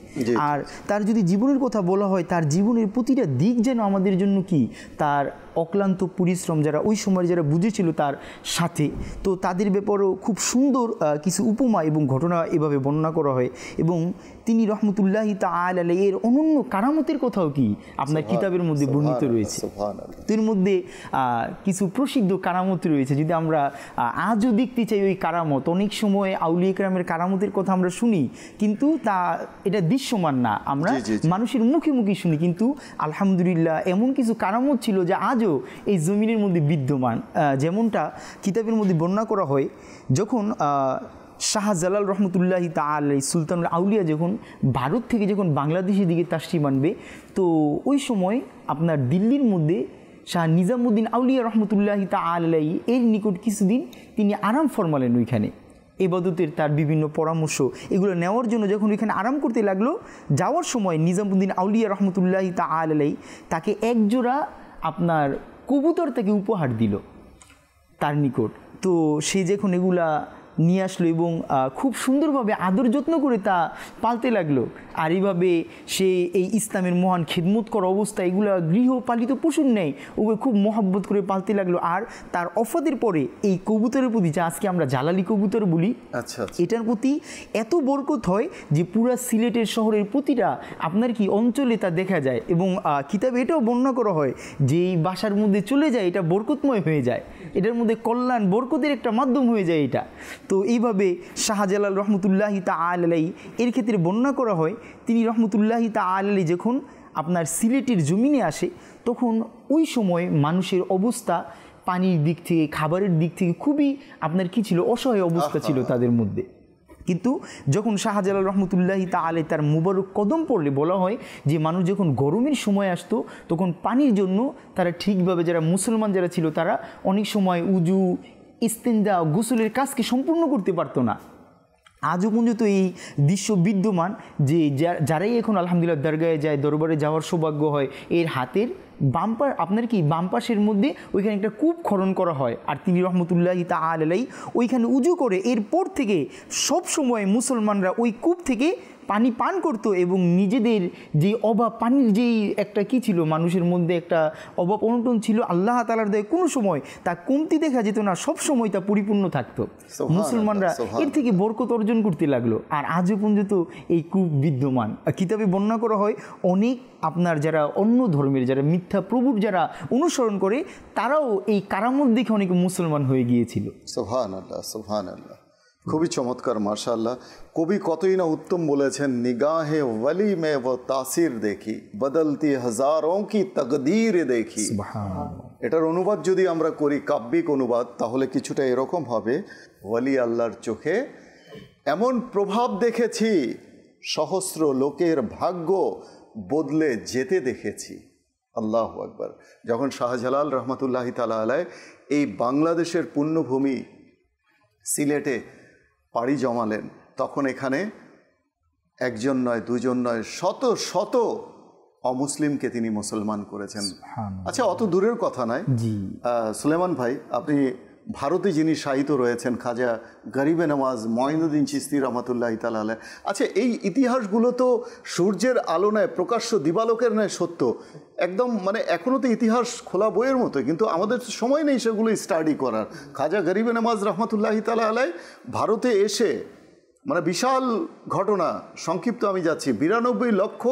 আর তার যদি জীবনের কথা বলা হয় তার জীবনের প্রতিটা দিক যেন আমাদের জন্য কি তার অক্লান্ত পরিশ্রম যারা ওই সময় যারা বুঝেছিল তার সাথে তো তাদের ব্যাপারেও খুব সুন্দর কিছু উপমা এবং ঘটনা এভাবে বর্ণনা করা হয় এবং তিনি রহমতুল্লাহি তাল এর অনন্য কারামতের কথাও কি আপনার কিতাবের মধ্যে বর্ণিত রয়েছে এর মধ্যে কিছু প্রসিদ্ধ কারামত রয়েছে যদি আমরা আজও দেখতে চাই ওই কারামত অনেক সময় আউলি একরামের কারামতের কথা আমরা শুনি কিন্তু তা এটা দৃশ্যমান না আমরা মানুষের মুখে মুখে শুনি কিন্তু আলহামদুলিল্লাহ এমন কিছু কারামত ছিল যা আজও আজও এই জমিনের মধ্যে বিদ্যমান যেমনটা কিতাবের মধ্যে বর্ণনা করা হয় যখন শাহ জালাল রহমতুল্লাহ তালাই সুলতানুল আউলিয়া যখন ভারত থেকে যখন বাংলাদেশের দিকে তাস্টি মানবে তো ওই সময় আপনার দিল্লির মধ্যে শাহ নিজামুদ্দিন আউলিয়া রহমতুল্লাহ তালাই এর নিকট কিছুদিন তিনি আরাম ফরমালেন ওইখানে এবাদতের তার বিভিন্ন পরামর্শ এগুলো নেওয়ার জন্য যখন ওইখানে আরাম করতে লাগলো যাওয়ার সময় নিজামুদ্দিন আউলিয়া রহমতুল্লাহ তা আলাই তাকে একজোড়া আপনার কবুতর তাকে উপহার দিল তার নিকট তো সে যখন এগুলা নিয়ে আসলো এবং খুব সুন্দরভাবে আদর যত্ন করে তা পালতে লাগলো আর এইভাবে সে এই ইসলামের মহান খিদমত করা অবস্থা এগুলো গৃহপালিত পশুর নেই ওকে খুব মহাব্বত করে পালতে লাগলো আর তার অফাদের পরে এই কবুতরের প্রতি যা আজকে আমরা জালালি কবুতর বলি আচ্ছা, আচ্ছা এটার প্রতি এত বরকত হয় যে পুরা সিলেটের শহরের প্রতিটা আপনার কি অঞ্চলে তা দেখা যায় এবং কিতাবে এটাও বর্ণনা করা হয় যে এই বাসার মধ্যে চলে যায় এটা বরকতময় হয়ে যায় এটার মধ্যে কল্যাণ বরকতের একটা মাধ্যম হয়ে যায় এটা তো এইভাবে শাহজালাল রহমতুল্লাহি তা আলাই এর ক্ষেত্রে বর্ণনা করা হয় তিনি রহমতুল্লাহি তা আলী যখন আপনার সিলেটের জমিনে আসে তখন ওই সময় মানুষের অবস্থা পানির দিক থেকে খাবারের দিক থেকে খুবই আপনার কি ছিল অসহায় অবস্থা ছিল তাদের মধ্যে কিন্তু যখন শাহজালাল রহমতুল্লাহি তা আলে তার মুবারক কদম পড়লে বলা হয় যে মানুষ যখন গরমের সময় আসতো তখন পানির জন্য তারা ঠিকভাবে যারা মুসলমান যারা ছিল তারা অনেক সময় উজু ইস্তেন্দা গোসলের কাজকে সম্পূর্ণ করতে পারতো না আজও পর্যন্ত এই দৃশ্য বিদ্যমান যে যারাই এখন আলহামদুলিল্লাহ দরগায় যায় দরবারে যাওয়ার সৌভাগ্য হয় এর হাতের বাম্পার আপনার কি বাম্পাসের মধ্যে ওইখানে একটা কূপ খরণ করা হয় আর তিনি রহমতুল্লাহ তা আলাই ওইখানে উজু করে এরপর থেকে সব সময় মুসলমানরা ওই কূপ থেকে পানি পান করত এবং নিজেদের যে অভাব পানির যেই একটা কি ছিল মানুষের মধ্যে একটা অভাব অনটন ছিল আল্লাহ তালার দেয় কোনো সময় তা কমতি দেখা যেত না সব সময় তা পরিপূর্ণ থাকতো মুসলমানরা এর থেকে বরকত অর্জন করতে লাগলো আর আজও পর্যন্ত এই কূপ বিদ্যমান কিতাবে বর্ণনা করা হয় অনেক আপনার যারা অন্য ধর্মের যারা মিথ্যা প্রভুর যারা অনুসরণ করে তারাও এই কারামুর দিকে অনেক মুসলমান হয়ে গিয়েছিল সোহান আল্লাহ সোহান আল্লাহ খুবই চমৎকার মার্শাল্লাহ কবি কতই না উত্তম বলেছেন নিগাহে ওয়ালি মে ও তাসির দেখি বদলতি হাজারো কি তকদির দেখি এটার অনুবাদ যদি আমরা করি কাব্যিক অনুবাদ তাহলে কিছুটা এরকম হবে ওয়ালি আল্লাহর চোখে এমন প্রভাব দেখেছি সহস্র লোকের ভাগ্য বদলে যেতে দেখেছি আল্লাহ আকবর যখন শাহজালাল রহমতুল্লাহ তালা আলায় এই বাংলাদেশের পুণ্যভূমি সিলেটে পাড়ি জমালেন তখন এখানে একজন নয় দুজন নয় শত শত অমুসলিমকে তিনি মুসলমান করেছেন আচ্ছা অত দূরের কথা নয় সুলেমান ভাই আপনি ভারতে যিনি সাহিত্য রয়েছেন খাজা গরিবে নওয়াজ মহিনুদ্দিন চিস্তি রহমতুল্লাহ তালা আচ্ছা এই ইতিহাসগুলো তো সূর্যের আলো নয় প্রকাশ্য দিবালোকের নয় সত্য একদম মানে এখনও তো ইতিহাস খোলা বইয়ের মতো কিন্তু আমাদের সময় নেই সেগুলো স্টাডি করার খাজা গরিবে নওয়াজ রহমতুল্লাহ ইতাল আলাই ভারতে এসে মানে বিশাল ঘটনা সংক্ষিপ্ত আমি যাচ্ছি বিরানব্বই লক্ষ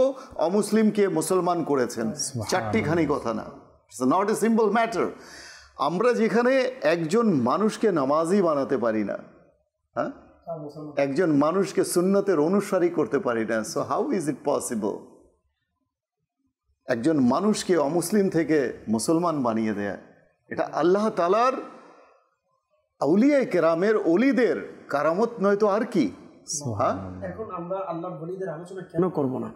অমুসলিমকে মুসলমান করেছেন চারটিখানি কথা না নট এ সিম্পল ম্যাটার আমরা যেখানে একজন মানুষকে নামাজি বানাতে পারি না হ্যাঁ, হ্যাঁ একজন মানুষকে সুন্নতের অনুসারী করতে পারি না so how is it possible একজন মানুষকে অমুসলিম থেকে মুসলমান বানিয়ে দেয়া এটা আল্লাহ তালার আউলিয়া কেরামের অলিদের কারামত নয়তো আর কি এখন আমরা বলিদের আলোচনা কেন না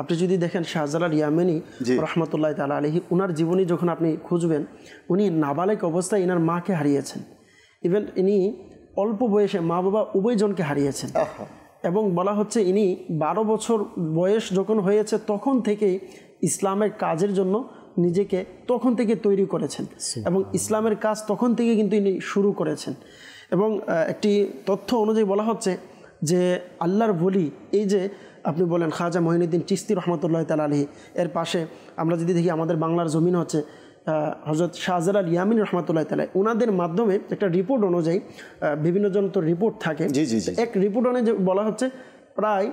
আপনি যদি দেখেন শাহজালাল ইয়ামেনি রহমতুল্লাহ তালা আলহি উনার জীবনী যখন আপনি খুঁজবেন উনি নাবালেক অবস্থায় ইনার মাকে হারিয়েছেন ইভেন ইনি অল্প বয়সে মা বাবা উভয়জনকে হারিয়েছেন এবং বলা হচ্ছে ইনি বারো বছর বয়স যখন হয়েছে তখন থেকেই ইসলামের কাজের জন্য নিজেকে তখন থেকে তৈরি করেছেন এবং ইসলামের কাজ তখন থেকে কিন্তু ইনি শুরু করেছেন এবং একটি তথ্য অনুযায়ী বলা হচ্ছে যে আল্লাহর ভলি এই যে আপনি বলেন খাজা মহিনুদ্দিন চিস্তি রহমতুল্লাহ তাল আলহী এর পাশে আমরা যদি দেখি আমাদের বাংলার জমিন হচ্ছে হজরত আল ইয়ামিন রহমতুল্লাহ তালাহ ওনাদের মাধ্যমে একটা রিপোর্ট অনুযায়ী বিভিন্ন জন তো রিপোর্ট থাকে এক রিপোর্ট অনুযায়ী মানে বলা হচ্ছে প্রায়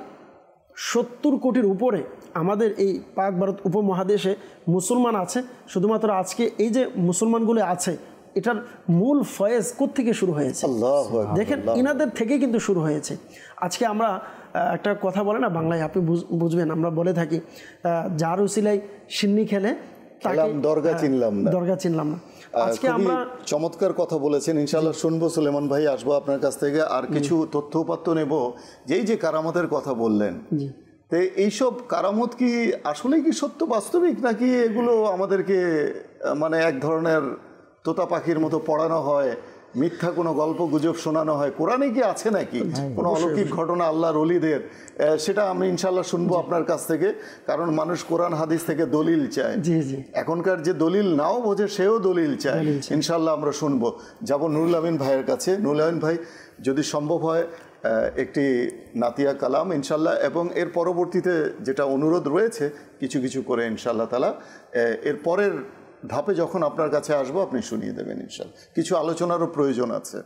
সত্তর কোটির উপরে আমাদের এই পাক ভারত উপমহাদেশে মুসলমান আছে শুধুমাত্র আজকে এই যে মুসলমানগুলো আছে এটার মূল ফয়েজ থেকে শুরু হয়েছে দেখেন ইনাদের থেকে কিন্তু শুরু হয়েছে আজকে আমরা একটা কথা বলে না বাংলায় আপনি বুঝবেন আমরা বলে থাকি যার উসিলাই সিন্নি খেলে দরগা হ্যাঁ, চিনলাম না দরগা চিনলাম না আজকে আমরা চমৎকার কথা বলেছেন ইনশাআল্লাহ শুনবো সুলেমান ভাই আসবো আপনার কাছ থেকে আর কিছু তথ্য উপাত্য নেব যেই যে কারামতের কথা বললেন তো এইসব কারামত কি আসলে কি সত্য বাস্তবিক নাকি এগুলো আমাদেরকে মানে এক ধরনের তোতা পাখির মতো পড়ানো হয় মিথ্যা কোনো গল্প গুজব শোনানো হয় কোরআনে কি আছে নাকি হ্যাঁ, কোনো অলৌকিক ঘটনা আল্লাহ রলিদের সেটা আমি ইনশাল্লাহ শুনবো আপনার কাছ থেকে কারণ মানুষ কোরআন হাদিস থেকে দলিল চায় এখনকার যে দলিল নাও বোঝে সেও দলিল চায় ইনশাল্লাহ আমরা শুনবো যাব নুরুল আমিন ভাইয়ের কাছে নুরুল আমিন ভাই যদি সম্ভব হয় একটি নাতিয়া কালাম ইনশাল্লাহ এবং এর পরবর্তীতে যেটা অনুরোধ রয়েছে কিছু কিছু করে ইনশাল্লাহ তালা এর পরের ধাপে যখন আপনার কাছে আসবো আপনি শুনিয়ে দেবেন ইনশাল কিছু আলোচনারও প্রয়োজন আছে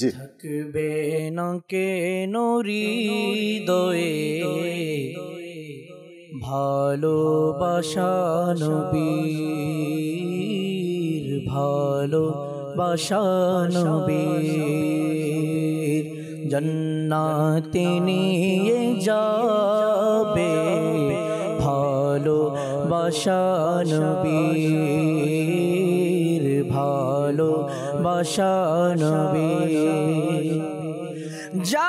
জি থাকবে নকে যাবে বাসানবীর ভালো বাসানবীর যা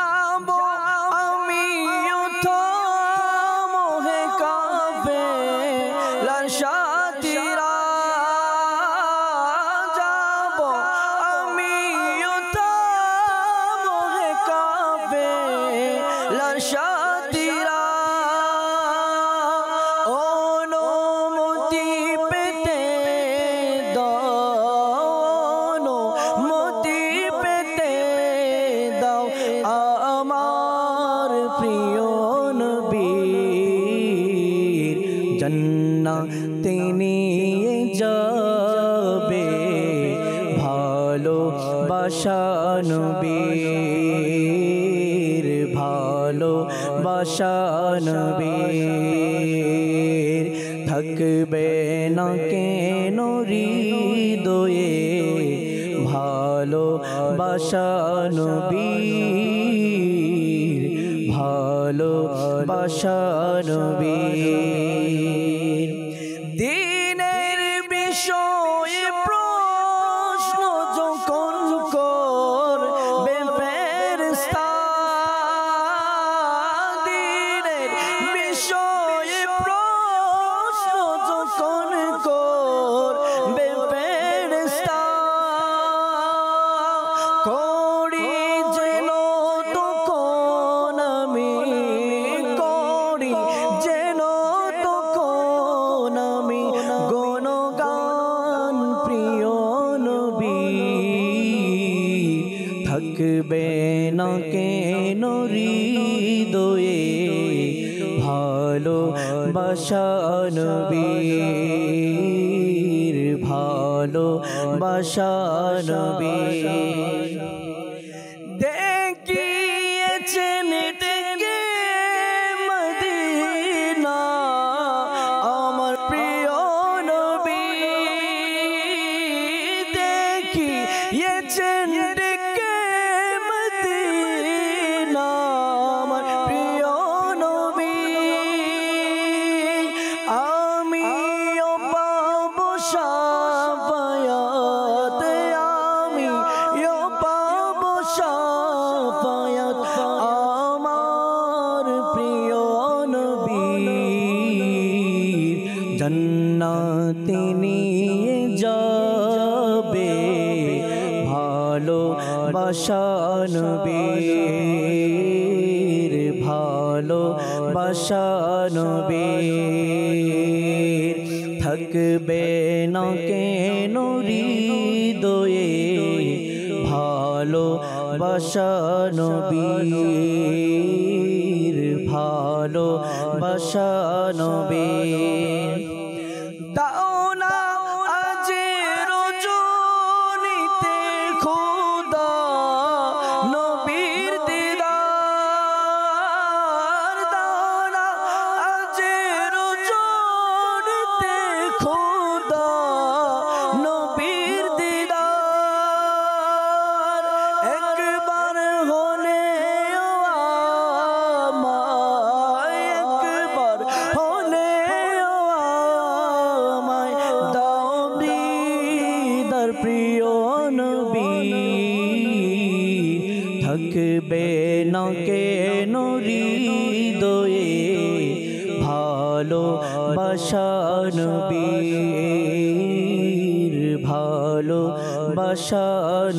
বসন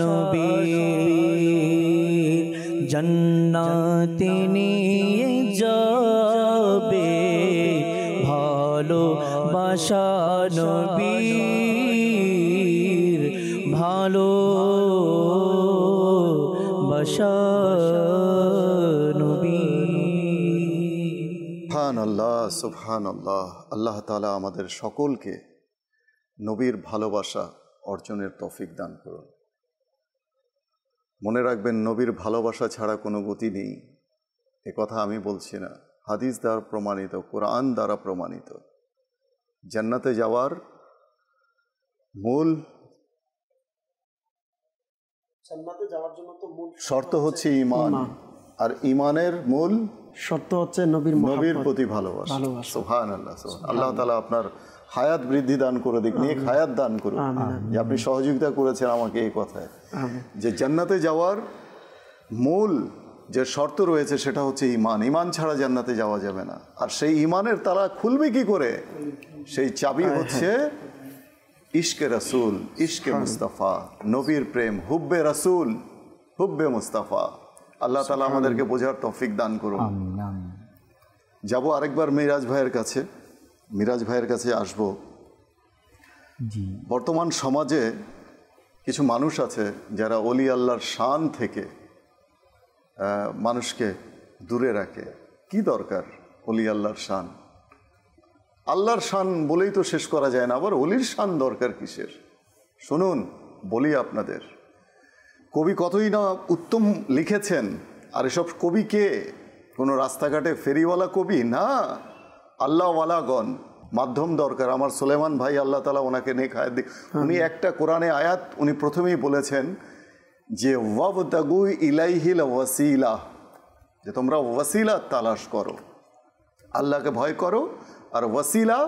নবী জন্নাতে নিয়ে যাবে ভালো বাসা নবীর ভালো বাসা নবী সুবহান আল্লাহ সুফান আল্লাহ আল্লাহ তালা আমাদের সকলকে নবীর ভালোবাসা অর্জনের তফিক দান করুন মনে রাখবেন নবীর ভালোবাসা ছাড়া কোনো গতি নেই এ কথা আমি বলছি না হাদিস দ্বারা প্রমাণিত কোরআন দ্বারা প্রমাণিত জান্নাতে যাওয়ার মূল শর্ত হচ্ছে ইমান আর ইমানের মূল শর্ত হচ্ছে নবীর নবীর প্রতি ভালোবাসা সোহান আল্লাহ আল্লাহ তালা আপনার হায়াত বৃদ্ধি দান করে দিক নিয়ে হায়াত দান করুন যে আপনি সহযোগিতা করেছেন আমাকে এই কথায় যে জান্নাতে যাওয়ার মূল যে শর্ত রয়েছে সেটা হচ্ছে ইমান ইমান ছাড়া জান্নাতে যাওয়া যাবে না আর সেই ইমানের তারা খুলবে কি করে সেই চাবি হ্যাঁ, হচ্ছে হ্যাঁ। ইশকে রাসুল ইশকে হ্যাঁ। মুস্তাফা নবীর প্রেম হুব্বে রাসুল হুব্বে মুস্তাফা আল্লাহ তালা আমাদেরকে বোঝার তফিক দান করুন যাব আরেকবার মেয়াজ ভাইয়ের কাছে মিরাজ ভাইয়ের কাছে আসব বর্তমান সমাজে কিছু মানুষ আছে যারা অলি আল্লাহর শান থেকে মানুষকে দূরে রাখে কি দরকার অলি আল্লাহর শান আল্লাহর শান বলেই তো শেষ করা যায় না আবার অলির শান দরকার কিসের শুনুন বলি আপনাদের কবি কতই না উত্তম লিখেছেন আর এসব কবি কে কোনো রাস্তাঘাটে ফেরিওয়ালা কবি না আল্লাহওয়ালাগণ মাধ্যম দরকার আমার সুলেমান ভাই আল্লাহ তালা ওনাকে নেক দিক হ্যাঁ। উনি একটা কোরআনে আয়াত উনি প্রথমেই বলেছেন যে ওয়াব দাগু ইলাইহিল ওয়াসিলা যে তোমরা ওয়াসিলা তালাশ করো আল্লাহকে ভয় করো আর ওয়াসিলা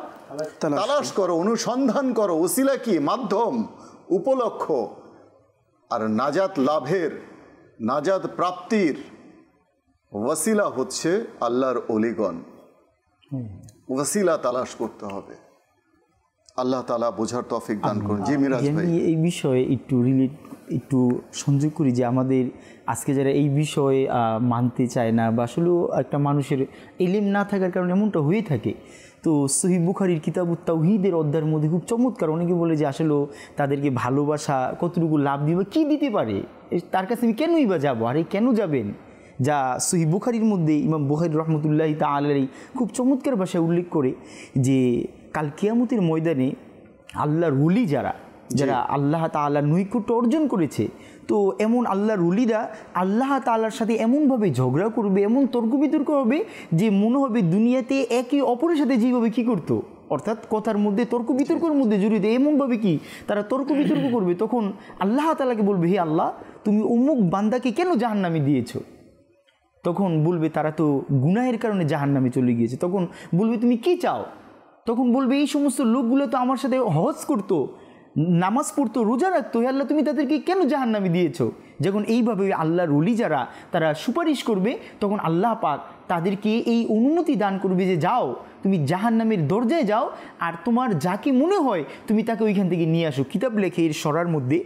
তালাশ করো অনুসন্ধান করো ওসিলা কি মাধ্যম উপলক্ষ আর নাজাত লাভের নাজাত প্রাপ্তির ওয়াসিলা হচ্ছে আল্লাহর অলিগণ ওয়াসিলা তালাশ করতে হবে আল্লাহ তালা বোঝার তফিক দান করুন জি মিরাজ ভাই এই বিষয়ে একটু রিলেট একটু সংযোগ করি যে আমাদের আজকে যারা এই বিষয়ে মানতে চায় না বা আসলেও একটা মানুষের এলিম না থাকার কারণে এমনটা হয়ে থাকে তো সহিব বুখারির কিতাব তাওহিদের অধ্যায়ের মধ্যে খুব চমৎকার অনেকে বলে যে আসলে তাদেরকে ভালোবাসা কতটুকু লাভ দিবে কি দিতে পারে তার কাছে আমি কেনই বা যাবো আরে কেন যাবেন যা সহি বুখারির মধ্যে ইমাম বুখারি রহমতুল্লাহ তালাই খুব চমৎকার ভাষায় উল্লেখ করে যে কাল কিয়ামতের ময়দানে আল্লাহর রুলি যারা যারা আল্লাহ তাল্লাহ নৈকট্য অর্জন করেছে তো এমন আল্লাহ রুলিরা আল্লাহ তাআলার সাথে এমনভাবে ঝগড়া করবে এমন তর্ক বিতর্ক হবে যে মনে হবে দুনিয়াতে একে অপরের সাথে যেভাবে কী করত অর্থাৎ কথার মধ্যে তর্ক বিতর্কের মধ্যে জড়িত এমনভাবে কি তারা তর্ক বিতর্ক করবে তখন আল্লাহ তালাকে বলবে হে আল্লাহ তুমি অমুক বান্দাকে কেন জাহান্নামে দিয়েছো তখন বলবে তারা তো গুনাহের কারণে জাহান্নামে চলে গিয়েছে তখন বলবে তুমি কি চাও তখন বলবে এই সমস্ত লোকগুলো তো আমার সাথে হজ করতো নামাজ পড়তো রোজা রাখতো হে আল্লাহ তুমি তাদেরকে কেন জাহান্নামে দিয়েছো যখন এইভাবে আল্লাহ রলি যারা তারা সুপারিশ করবে তখন আল্লাহ পাক তাদেরকে এই অনুমতি দান করবে যে যাও তুমি জাহান্নামের দরজায় যাও আর তোমার যাকে মনে হয় তুমি তাকে ওইখান থেকে নিয়ে আসো কিতাব লেখে এর সরার মধ্যে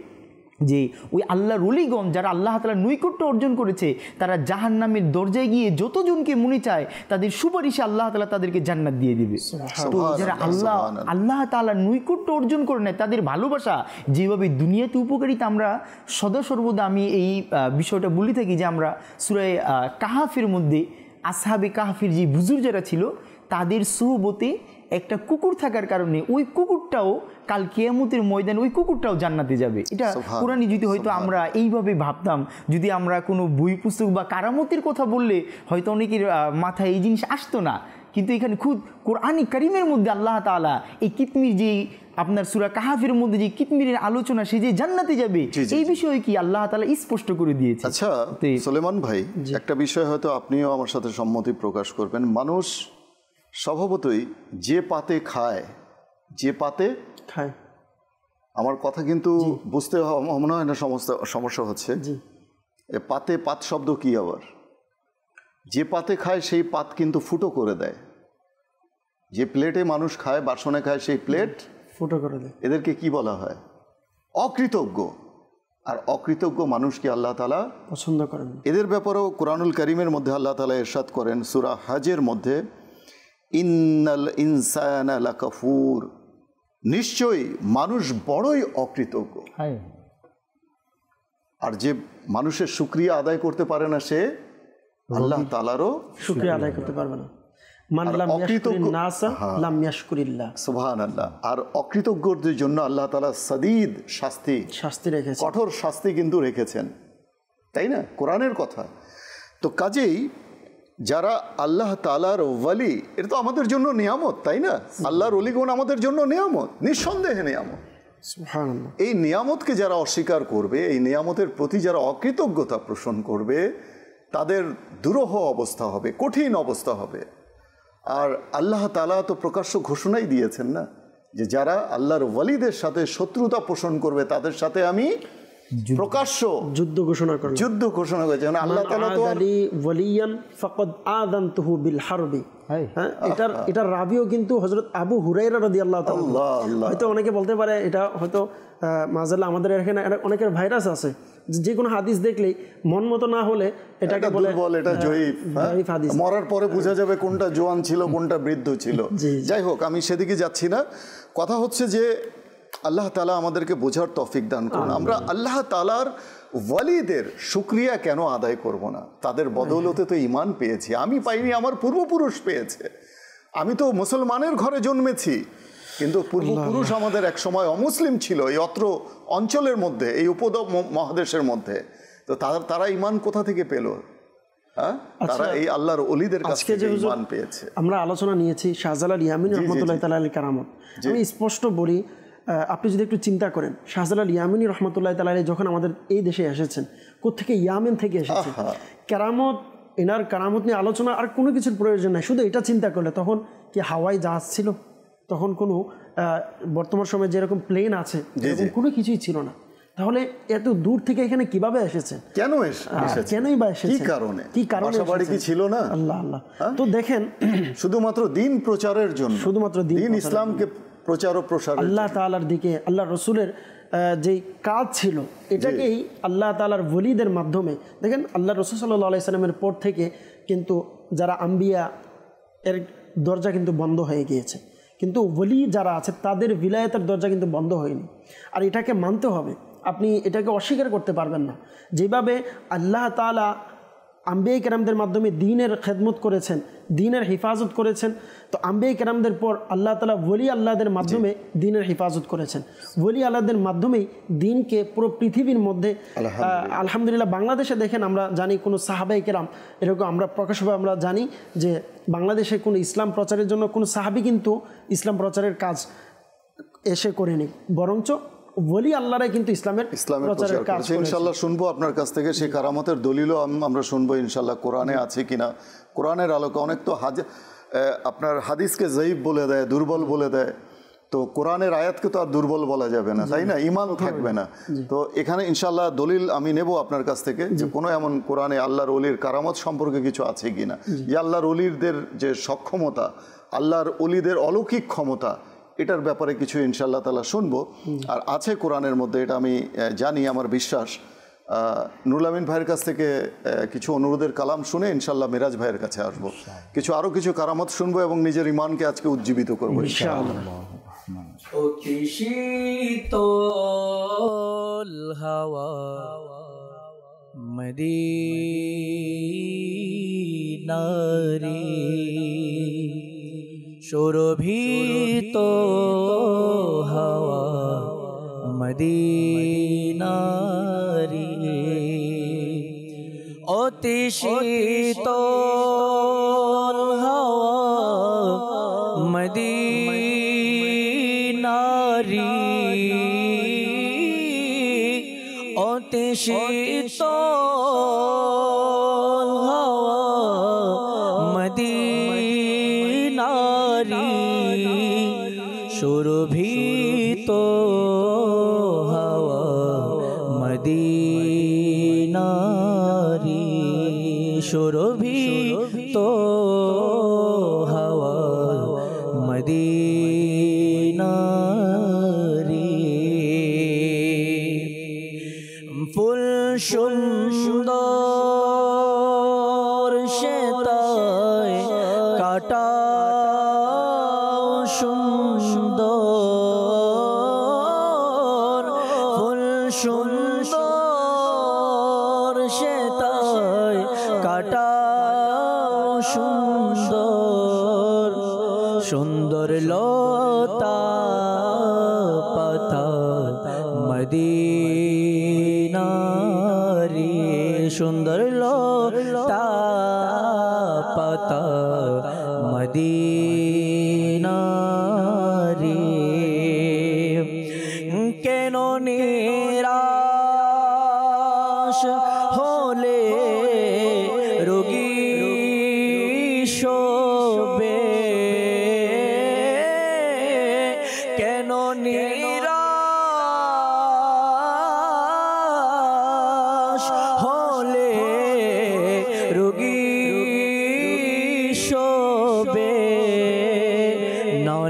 যে ওই আল্লাহ রলিগণ যারা আল্লাহ তালা নৈকট্য অর্জন করেছে তারা জাহান নামের দরজায় গিয়ে যতজনকে মনে চায় তাদের সুপারিশে আল্লাহ তালা তাদেরকে জান্নাত দিয়ে দিবে তো যারা আল্লাহ আল্লাহ তালা নৈকট্য অর্জন করে নেয় তাদের ভালোবাসা যেভাবে দুনিয়াতে উপকারিতা আমরা সদা সর্বদা আমি এই বিষয়টা বলি থাকি যে আমরা সুরায় কাহাফের মধ্যে আসহাবে কাহাফির যে বুজুর যারা ছিল তাদের সুহবতে একটা কুকুর থাকার কারণে ওই কুকুরটাও কাল কেয়ামতির ময়দানে ওই কুকুরটাও জান্নাতে যাবে এটা কোরআনে যদি হয়তো আমরা এইভাবে ভাবতাম যদি আমরা কোনো বই পুস্তক বা কারামতের কথা বললে হয়তো অনেকের মাথায় এই জিনিস আসতো না কিন্তু এখানে খুদ কোরআনি করিমের মধ্যে আল্লাহ তালা এই কিতমির যে আপনার সুরা কাহাফের মধ্যে যে কিতমিরের আলোচনা সে যে জান্নাতে যাবে এই বিষয়ে কি আল্লাহ তালা স্পষ্ট করে দিয়েছে আচ্ছা সলেমান ভাই একটা বিষয় হয়তো আপনিও আমার সাথে সম্মতি প্রকাশ করবেন মানুষ স্বভাবতই যে পাতে খায় যে পাতে খায় আমার কথা কিন্তু বুঝতে মনে হয় না সমস্যা সমস্যা হচ্ছে পাতে পাত শব্দ কি আবার যে পাতে খায় সেই পাত কিন্তু ফুটো করে দেয় যে প্লেটে মানুষ খায় বাসনে খায় সেই প্লেট ফুটো করে দেয় এদেরকে কি বলা হয় অকৃতজ্ঞ আর অকৃতজ্ঞ মানুষকে আল্লাহ তালা পছন্দ করেন এদের ব্যাপারেও কোরআনুল করিমের মধ্যে আল্লাহ তালা এরশাদ করেন সুরা হাজের মধ্যে ইন্নাল ইনসান লাকাফুর নিশ্চয়ই মানুষ বড়ই অকৃতজ্ঞ আর যে মানুষের সুক্রিয়া আদায় করতে পারে না সে আল্লাহ তালারও সুক্রিয়া আদায় করতে পারবে না হ্যাঁ। আর অকৃতজ্ঞদের জন্য আল্লাহ তালা সদিদ শাস্তি শাস্তি রেখেছেন কঠোর শাস্তি কিন্তু রেখেছেন তাই না কোরআনের কথা তো কাজেই যারা আল্লাহ তালার ওয়ালি এটা তো আমাদের জন্য নিয়ামত তাই না আল্লাহর অলিগুণ আমাদের জন্য নিয়ামত নিঃসন্দেহে নিয়ামত এই নিয়ামতকে যারা অস্বীকার করবে এই নিয়ামতের প্রতি যারা অকৃতজ্ঞতা পোষণ করবে তাদের দুরূহ অবস্থা হবে কঠিন অবস্থা হবে আর আল্লাহ তালা তো প্রকাশ্য ঘোষণাই দিয়েছেন না যে যারা আল্লাহর ওয়ালিদের সাথে শত্রুতা পোষণ করবে তাদের সাথে আমি প্রকাশ্য যুদ্ধ ঘোষণা যুদ্ধ ঘোষণা মানে আল্লাহ তো আলী ওয়ালিয়ান বিল হারবি হ্যাঁ, এটার এটার রাবিও কিন্তু আবু হয়তো অনেকে বলতে পারে এটা হয়তো মাজাল্লাহ আমাদের এখানে অনেকের ভাইরাস আছে যে কোনো হাদিস দেখলেই মন মতো না হলে এটাকে বলে এটা হ্যাঁ? জয়ীফ হাদিস মরার পরে বোঝা যাবে কোনটা জোয়ান ছিল কোনটা বৃদ্ধ ছিল যাই হোক আমি সেদিকে যাচ্ছি না কথা হচ্ছে যে আল্লাহ তালা আমাদেরকে বোঝার তফিক দান করুন আমরা আল্লাহ তালার ওয়ালিদের শুক্রিয়া কেন আদায় করব না তাদের বদৌলতে তো ইমান পেয়েছি আমি পাইনি আমার পূর্বপুরুষ পেয়েছে আমি তো মুসলমানের ঘরে জন্মেছি কিন্তু পূর্বপুরুষ আমাদের এক সময় অমুসলিম ছিল এই অত্র অঞ্চলের মধ্যে এই উপদ মহাদেশের মধ্যে তো তারা ইমান কোথা থেকে পেল হ্যাঁ? আচ্ছা, তারা এই আল্লাহর অলিদের কাছ থেকে ইমান পেয়েছে আমরা আলোচনা নিয়েছি শাহজালাল ইয়ামিন রহমতুল্লাহ তালা আলী কারামত আমি স্পষ্ট বলি আপনি যদি একটু চিন্তা করেন শাহজালাল ইয়ামিনী রহমতুল্লাহ তালাই যখন আমাদের এই দেশে এসেছেন কোথেকে ইয়ামেন থেকে এসেছেন কেরামত এনার কেরামত নিয়ে আলোচনা আর কোনো কিছুর প্রয়োজন নাই শুধু এটা চিন্তা করলে তখন কি হাওয়াই জাহাজ ছিল তখন কোনো বর্তমান সময়ে যেরকম প্লেন আছে এরকম কোনো কিছুই ছিল না তাহলে এত দূর থেকে এখানে কিভাবে এসেছে কেন কেনই বা এসেছে কি কারণে কি কারণে বাড়ি কি ছিল না আল্লাহ আল্লাহ হ্যাঁ? তো দেখেন শুধুমাত্র দিন প্রচারের জন্য শুধুমাত্র দিন ইসলামকে প্রচার ও প্রসার আল্লাহ তালার দিকে আল্লাহ রসুলের যেই কাজ ছিল এটাকেই আল্লাহ তালার বলিদের মাধ্যমে দেখেন আল্লাহ রসুল সাল্লাহ আলাইসাল্লামের পর থেকে কিন্তু যারা আম্বিয়া এর দরজা কিন্তু বন্ধ হয়ে গিয়েছে কিন্তু বলি যারা আছে তাদের বিলায়তের দরজা কিন্তু বন্ধ হয়নি আর এটাকে মানতে হবে আপনি এটাকে অস্বীকার করতে পারবেন না যেভাবে আল্লাহ তালা আম্বিয়া কেরামদের মাধ্যমে দিনের খেদমত করেছেন দিনের হেফাজত করেছেন তো আম্বিয়া কেরামদের পর আল্লাহ তালা বলি আল্লাহদের মাধ্যমে দিনের হেফাজত করেছেন বলি আল্লাহদের মাধ্যমেই দিনকে পুরো পৃথিবীর মধ্যে আলহামদুলিল্লাহ বাংলাদেশে দেখেন আমরা জানি কোনো সাহাবাই কেরাম এরকম আমরা প্রকাশভাবে আমরা জানি যে বাংলাদেশে কোনো ইসলাম প্রচারের জন্য কোনো সাহাবি কিন্তু ইসলাম প্রচারের কাজ এসে করেনি বরঞ্চ বলি আল্লাহরাই কিন্তু ইসলামের ইসলামের প্রচারের কাজ ইনশাল্লাহ শুনবো আপনার কাছ থেকে সেই কারামতের দলিলও আমরা শুনবো ইনশাল্লাহ কোরআনে আছে কিনা কোরআনের আলোকে অনেক তো হাজ আপনার হাদিসকে জয়ীব বলে দেয় দুর্বল বলে দেয় তো কোরআনের আয়াতকে তো আর দুর্বল বলা যাবে না তাই না ইমান থাকবে না তো এখানে ইনশাল্লাহ দলিল আমি নেব আপনার কাছ থেকে যে কোনো এমন কোরআনে আল্লাহর অলির কারামত সম্পর্কে কিছু আছে কি না যে আল্লাহর অলিরদের যে সক্ষমতা আল্লাহর অলিদের অলৌকিক ক্ষমতা এটার ব্যাপারে কিছু ইনশাল্লাহ তালা শুনবো আর আছে কোরআনের মধ্যে এটা আমি জানি আমার বিশ্বাস নুরুলামিন ভাইয়ের কাছ থেকে কিছু অনুরোধের কালাম শুনে ইনশাল্লাহ মিরাজ ভাইয়ের কাছে আসব কিছু আরও কিছু কারামত শুনবো এবং নিজের ইমানকে আজকে উজ্জীবিত করবো ও মদিনারী সুরভিত হওয়া মদিনারি অতিশীত হওয়া মদিনারি অতি শীত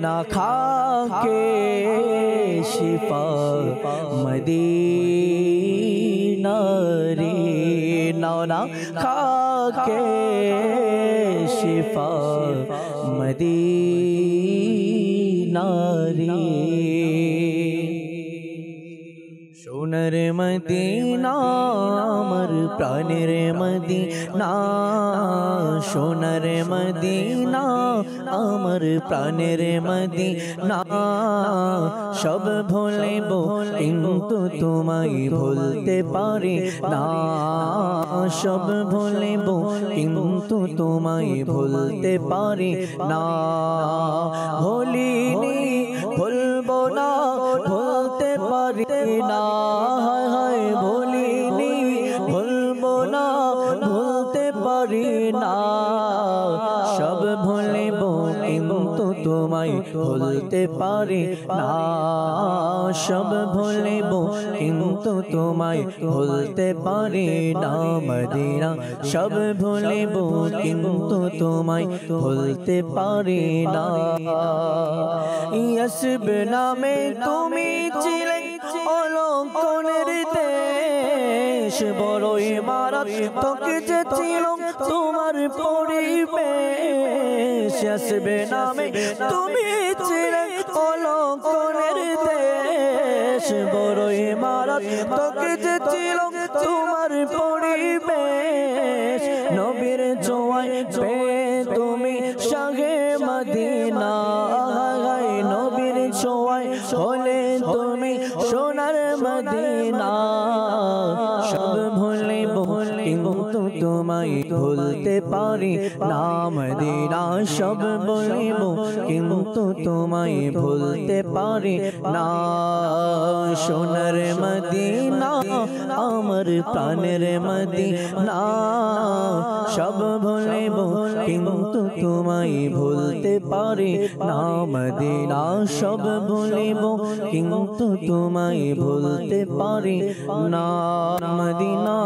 نا کھا کے شفا مدی نری نہ کھا کے شفا مدینہ আমার প্রাণের মদিনা সোনার মদিনা আমার প্রাণের মদিনা সব ভোলে কিন্তু তোমায় ভুলতে পারি না সব ভোলেব কিন্তু তোমায় ভুলতে পারি না ভোলিনি ভুলব না ভুলতে পারি না পারে না সব ভুলিব কিন্তু তোমায় ভুলতে পারে না মদিনা সব ভুলিব কিন্তু তোমায় ভুলতে পারে না ইয়াসব নামে তুমি চিলে অলঙ্কনের বড়ই মারাত তোকে যে ছিল তোমার পরিবেশ আসবে নামে তুমি ছিলে কোনের দেশ বড় ইমারত তোকে যে ছিল তোমার পরিবেশ নবীর জোয়াই পে তুমি সঙ্গে মদিনা নবীর জোয়াই হলে তুমি তোমায় ভুলতে পারি নাম দিনা সব বলিব কিন্তু তোমায় ভুলতে পারি না সোনার মদিনা আমার প্রাণের মদিনা সব ভুলিব কিন্তু তোমায় ভুলতে পারি নাম দিনা সব ভুলিব কিন্তু তোমায় ভুলতে পারি না মদিনা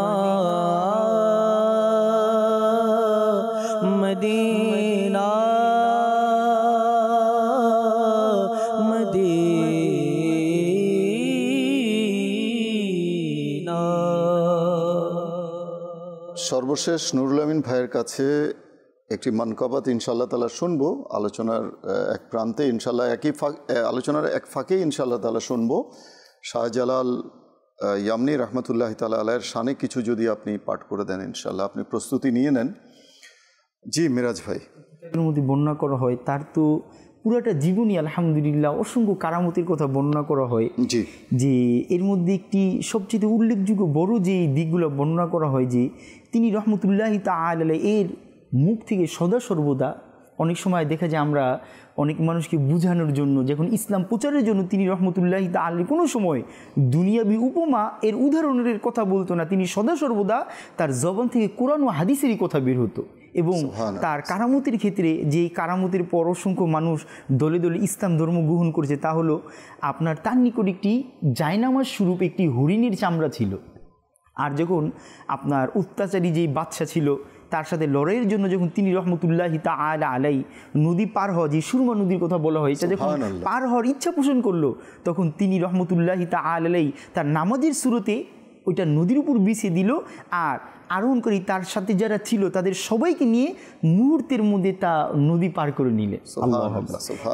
সর্বশেষ নুরুল আমিন ভাইয়ের কাছে একটি মানকাবাত ইনশাল্লাহ তালা শুনবো আলোচনার এক প্রান্তে ইনশাল্লাহ একই ফাঁক আলোচনার এক ফাঁকেই ইনশাল্লাহ তালা শুনবো শাহজালাল ইয়ামনি রহমতুল্লাহ তালা আলায়ের সানে কিছু যদি আপনি পাঠ করে দেন ইনশাল্লাহ আপনি প্রস্তুতি নিয়ে নেন জি মিরাজ ভাই অনুমতি বন্যা করা হয় তার তো পুরোটা জীবনী আলহামদুলিল্লাহ অসংখ্য কারামতির কথা বর্ণনা করা হয় যে এর মধ্যে একটি সবচেয়ে উল্লেখযোগ্য বড় যে দিকগুলো বর্ণনা করা হয় যে তিনি রহমতুল্লাহ আল এর মুখ থেকে সদা সর্বদা অনেক সময় দেখা যায় আমরা অনেক মানুষকে বুঝানোর জন্য যখন ইসলাম প্রচারের জন্য তিনি রহমতুল্লাহ আলী কোনো সময় দুনিয়াবি উপমা এর উদাহরণের কথা বলতো না তিনি সদা সর্বদা তার জবান থেকে কোরআন ও হাদিসেরই কথা বের হতো এবং তার কারামতির ক্ষেত্রে যেই কারামতির পর অসংখ্য মানুষ দলে দলে ইসলাম ধর্ম গ্রহণ করেছে তা হলো আপনার তার নিকট একটি জায়নামাজ স্বরূপ একটি হরিণীর চামড়া ছিল আর যখন আপনার অত্যাচারী যেই বাচ্চা ছিল তার সাথে লড়াইয়ের জন্য যখন তিনি রহমতুল্লাহ তা আল আলাই নদী পার হওয়া যে সুরমা নদীর কথা বলা হয়েছে যখন পার হওয়ার ইচ্ছা পোষণ করলো তখন তিনি রহমতুল্লাহ তা আলাই তার নামাজের সুরতে ওইটা নদীর উপর বিছিয়ে দিল আর আরোহণ করি তার সাথে যারা ছিল তাদের সবাইকে নিয়ে মুহূর্তের মধ্যে তা নদী পার করে নিলে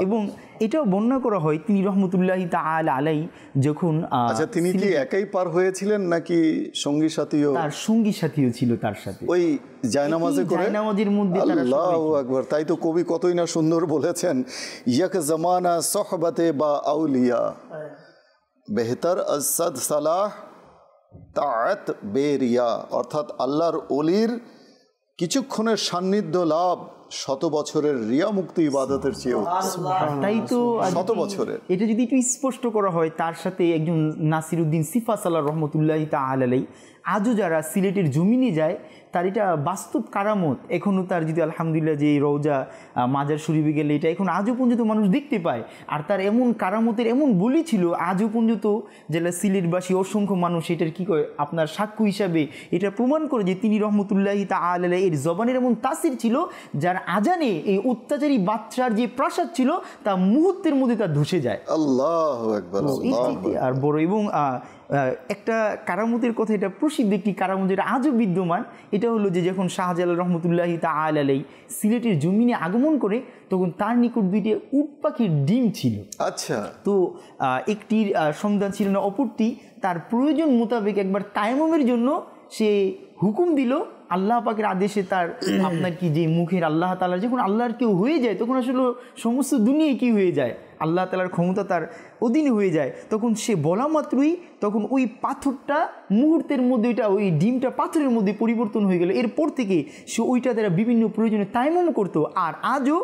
এবং এটাও বর্ণনা করা হয় তিনি রহমতুল্লাহ আল আলাই যখন আচ্ছা তিনি কি একাই পার হয়েছিলেন নাকি সঙ্গী সাথীও তার সঙ্গী সাথীও ছিল তার সাথে ওই জায়নামাজে করে জায়নামাজের মধ্যে আল্লাহু আকবার তাই তো কবি কতই না সুন্দর বলেছেন ইয়াক জামানা সহবাতে বা আউলিয়া হ্যাঁ। বেহতর আসাদ সালাহ তাঁত বেরিয়া অর্থাৎ আল্লাহর অলির কিছুক্ষণের সান্নিধ্য লাভ শত বছরের রিয়া মুক্তি ইবাদতের চেয়েও তাই তো শত বছরের এটা যদি একটু স্পষ্ট করা হয় তার সাথে একজন নাসির উদ্দিন সিফা সাল্লাহ রহমতুল্লাহ তালাই আজও যারা সিলেটের জমিনে যায় তার এটা বাস্তব কারামত এখনও তার যদি আলহামদুলিল্লাহ যে রওজা মাজার শরীফে গেলে এটা এখন আজও পর্যন্ত মানুষ দেখতে পায় আর তার এমন কারামতের এমন বলি ছিল আজও পর্যন্ত জেলা সিলেটবাসী অসংখ্য মানুষ এটার কী করে আপনার সাক্ষ্য হিসাবে এটা প্রমাণ করে যে তিনি রহমতুল্লাহি তা আল্লাহ এর জবানের এমন তাসির ছিল যার আর আজানে এই অত্যাচারী বাচ্চার যে প্রাসাদ ছিল তা মুহূর্তের মধ্যে তা ধসে যায় আল্লাহ আর বড় এবং একটা কারামতির কথা এটা প্রসিদ্ধ একটি কারামতির আজও বিদ্যমান এটা হলো যে যখন শাহজালাল রহমতুল্লাহি তা আলাই সিলেটের জমিনে আগমন করে তখন তার নিকট দুইটি উট পাখির ডিম ছিল আচ্ছা তো একটির সন্ধান ছিল না অপরটি তার প্রয়োজন মোতাবেক একবার তাইমমের জন্য সে হুকুম দিল আল্লাহ পাকের আদেশে তার আপনার কি যে মুখের আল্লাহ তালা যখন আল্লাহর কেউ হয়ে যায় তখন আসলে সমস্ত দুনিয়ায় কি হয়ে যায় আল্লাহ তালার ক্ষমতা তার অধীনে হয়ে যায় তখন সে বলা মাত্রই তখন ওই পাথরটা মুহূর্তের মধ্যে ওইটা ওই ডিমটা পাথরের মধ্যে পরিবর্তন হয়ে গেল এরপর থেকে সে ওইটা তারা বিভিন্ন প্রয়োজনে তাইমম করতো আর আজও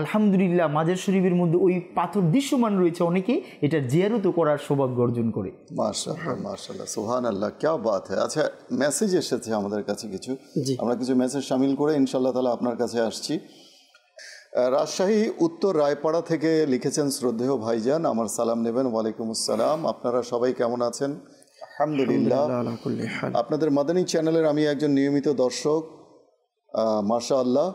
আলহামদুলিল্লাহ মাজার শরীফের মধ্যে ওই পাথর দৃশ্যমান রয়েছে অনেকে এটা জিয়ারতও করার সৌভাগ্য অর্জন করে মার্শাল্লাহ আল্লাহ বাত আচ্ছা মেসেজ এসেছে আমাদের কাছে কিছু আমরা কিছু মেসেজ সামিল করে ইনশাল্লাহ তালা আপনার কাছে আসছি রাজশাহী উত্তর রায়পাড়া থেকে লিখেছেন শ্রদ্ধেয় ভাইজান আমার সালাম নেবেন ওয়ালাইকুম আসসালাম আপনারা সবাই কেমন আছেন আলহামদুলিল্লাহ আপনাদের মাদানী চ্যানেলের আমি একজন নিয়মিত দর্শক মার্শা আল্লাহ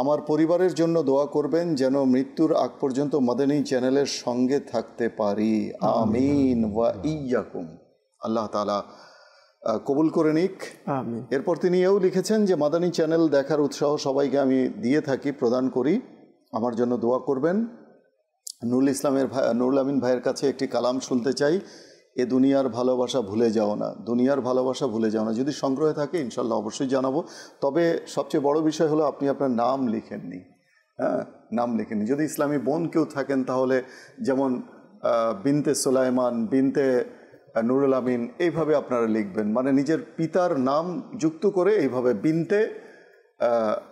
আমার পরিবারের জন্য দোয়া করবেন যেন মৃত্যুর আগ পর্যন্ত মাদানী চ্যানেলের সঙ্গে থাকতে পারি আমিন ওয়া ইয়াকুম আল্লাহ তালা কবুল করে নিক এরপর তিনি এও লিখেছেন যে মাদানী চ্যানেল দেখার উৎসাহ সবাইকে আমি দিয়ে থাকি প্রদান করি আমার জন্য দোয়া করবেন নুরুল ইসলামের ভাই নুরুল আমিন ভাইয়ের কাছে একটি কালাম শুনতে চাই এ দুনিয়ার ভালোবাসা ভুলে যাও না দুনিয়ার ভালোবাসা ভুলে যাও না যদি সংগ্রহে থাকে ইনশাল্লাহ অবশ্যই জানাবো তবে সবচেয়ে বড় বিষয় হলো আপনি আপনার নাম লিখেননি হ্যাঁ নাম লিখেননি যদি ইসলামী বোন কেউ থাকেন তাহলে যেমন বিনতে সোলাইমান বিনতে নুরুল আমিন এইভাবে আপনারা লিখবেন মানে নিজের পিতার নাম যুক্ত করে এইভাবে বিনতে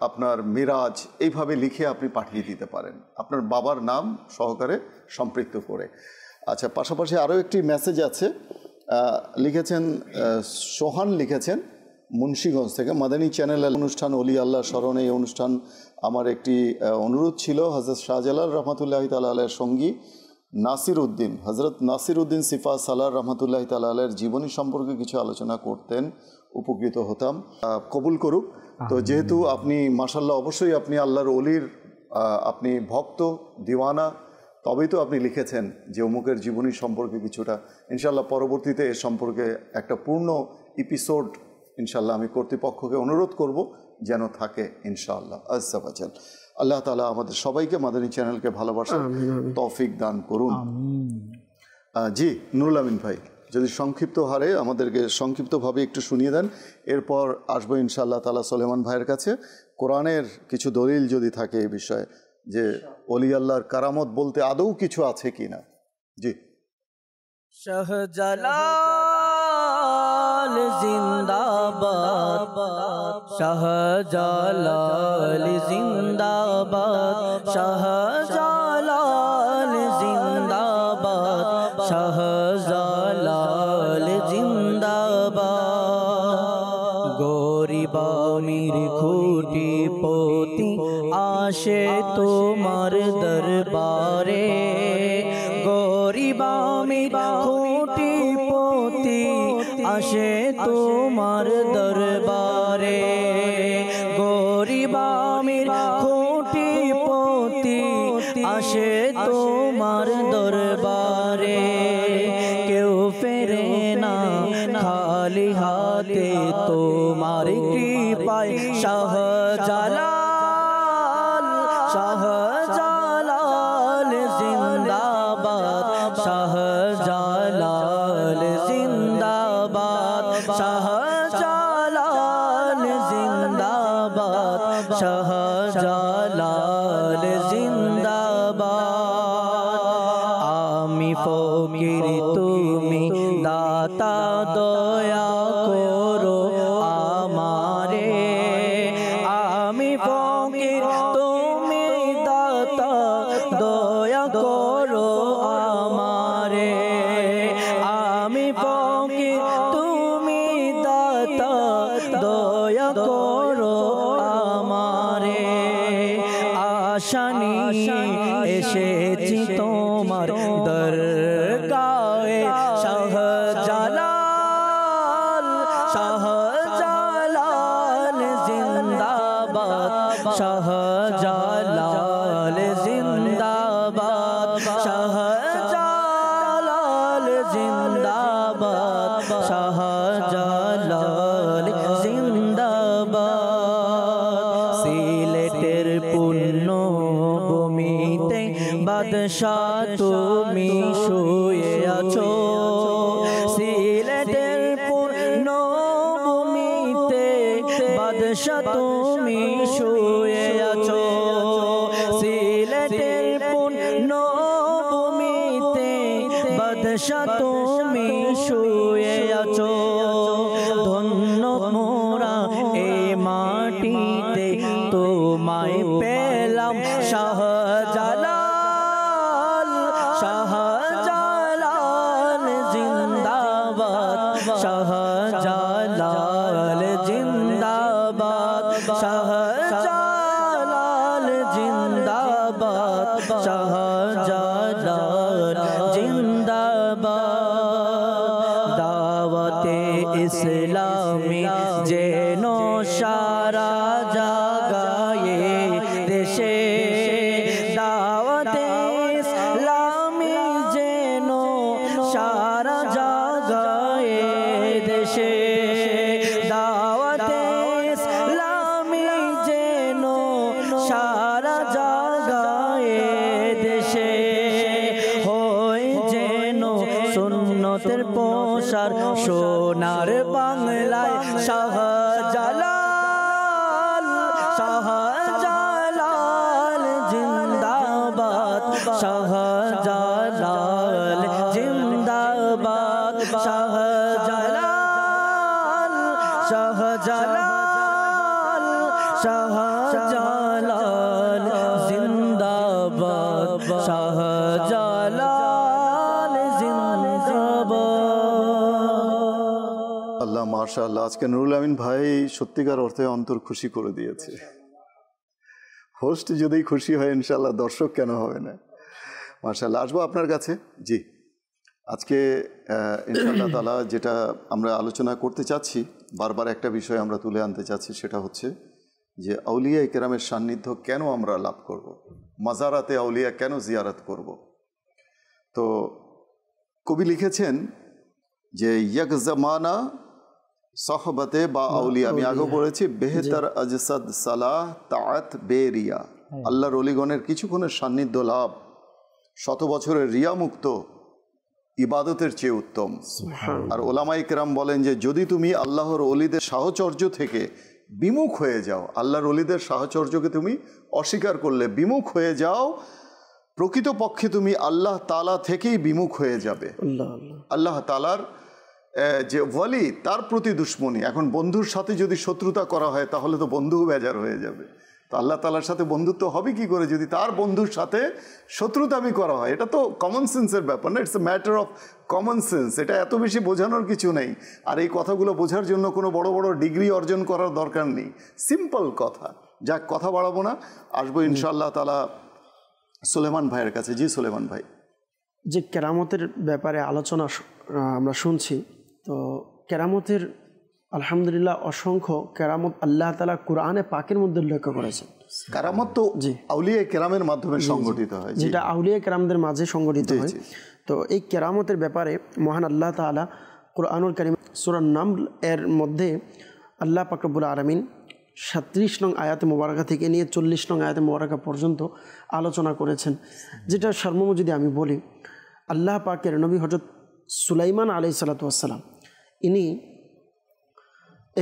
আপনার মিরাজ এইভাবে লিখে আপনি পাঠিয়ে দিতে পারেন আপনার বাবার নাম সহকারে সম্পৃক্ত করে আচ্ছা পাশাপাশি আরও একটি মেসেজ আছে লিখেছেন সোহান লিখেছেন মুন্সীগঞ্জ থেকে মাদানী চ্যানেল অনুষ্ঠান অলি আল্লাহ স্মরণে এই অনুষ্ঠান আমার একটি অনুরোধ ছিল হজরত শাহজালাল রহমতুল্লাহ তালের সঙ্গী নাসির উদ্দিন হজরত নাসির উদ্দিন সিফা সালার রহমতুল্লাহ তালের জীবনী সম্পর্কে কিছু আলোচনা করতেন উপকৃত হতাম কবুল করুক তো যেহেতু আপনি মাসাল্লাহ অবশ্যই আপনি আল্লাহর অলির আপনি ভক্ত দিওয়ানা তবেই তো আপনি লিখেছেন যে অমুকের জীবনী সম্পর্কে কিছুটা ইনশাল্লাহ পরবর্তীতে এ সম্পর্কে একটা পূর্ণ এপিসোড ইনশাল্লাহ আমি কর্তৃপক্ষকে অনুরোধ করব যেন থাকে ইনশাআল্লাহ আজাল আল্লাহ তালা আমাদের সবাইকে মাদানী চ্যানেলকে ভালোবাসা তৌফিক দান করুন জি নুরুল আমিন ভাই যদি সংক্ষিপ্ত হারে আমাদেরকে সংক্ষিপ্তভাবে একটু শুনিয়ে দেন এরপর আসবো ইনশাআল্লাহ তালা সলেমান ভাইয়ের কাছে কোরআনের কিছু দলিল যদি থাকে এই বিষয়ে যে অলি আল্লাহর কারামত বলতে আদৌ কিছু আছে কি না জি শাহজালাল জিন্দাবাদ শাহজালাল জিন্দাবাদ শাহ শাহ আজকে নুরুল আমিন ভাই সত্যিকার অর্থে অন্তর খুশি করে দিয়েছে হোস্ট যদি খুশি হয় ইনশাল্লাহ দর্শক কেন হবে না মার্শাল্লাহ আসবো আপনার কাছে জি আজকে ইনশাল্লাহ তালা যেটা আমরা আলোচনা করতে চাচ্ছি বারবার একটা বিষয় আমরা তুলে আনতে চাচ্ছি সেটা হচ্ছে যে আউলিয়া কেরামের সান্নিধ্য কেন আমরা লাভ করব। মাজারাতে আউলিয়া কেন জিয়ারাত করব। তো কবি লিখেছেন যে ইয়াক জামানা সহবতে বা আউলিয়া আমি আগে বলেছি বেহেতার আজসাদ সালাহ তাঁত বেরিয়া হ্যাঁ। আল্লাহর অলিগণের কিছুক্ষণের সান্নিধ্য লাভ শত বছরের রিয়ামুক্ত ইবাদতের চেয়ে উত্তম আর ওলামা ইকরাম বলেন যে যদি তুমি আল্লাহর অলিদের সাহচর্য থেকে বিমুখ হয়ে যাও আল্লাহর অলিদের সাহচর্যকে তুমি অস্বীকার করলে বিমুখ হয়ে যাও প্রকৃতপক্ষে তুমি আল্লাহ তালা থেকেই বিমুখ হয়ে যাবে আল্লাহ তালার যে ওয়ালি তার প্রতি দুশ্মনী এখন বন্ধুর সাথে যদি শত্রুতা করা হয় তাহলে তো বন্ধুও বেজার হয়ে যাবে তো আল্লাহ তালার সাথে বন্ধুত্ব হবে কি করে যদি তার বন্ধুর সাথে শত্রুতামি করা হয় এটা তো কমন সেন্সের ব্যাপার না it's a matter of common sense এটা এত বেশি বোঝানোর কিছু নেই আর এই কথাগুলো বোঝার জন্য কোনো বড় বড় ডিগ্রি অর্জন করার দরকার নেই সিম্পল কথা যাক কথা বাড়াবো না আসবো ইনশাল্লাহ তালা সুলেমান ভাইয়ের কাছে জি সুলেমান ভাই যে কেরামতের ব্যাপারে আলোচনা আমরা শুনছি তো কেরামতের আলহামদুলিল্লাহ অসংখ্য কেরামত আল্লাহ তালা কোরআনে পাকের মধ্যে উল্লেখ করেছেন কেরামত তো জি আউলিয়া কেরামের মাধ্যমে সংগঠিত হয় যেটা আউলিয়া কেরামদের মাঝে সংগঠিত হয় তো এই কেরামতের ব্যাপারে মহান আল্লাহ তালা কোরআনুল করিম সুরান নাম এর মধ্যে আল্লাহ পাকবুল আরামিন সাত্রিশ নং আয়াতে মোবারকা থেকে নিয়ে চল্লিশ নং আয়াতে মোবারকা পর্যন্ত আলোচনা করেছেন যেটা সর্বম যদি আমি বলি আল্লাহ পাকের নবী হজরত সুলাইমান আলি ইনি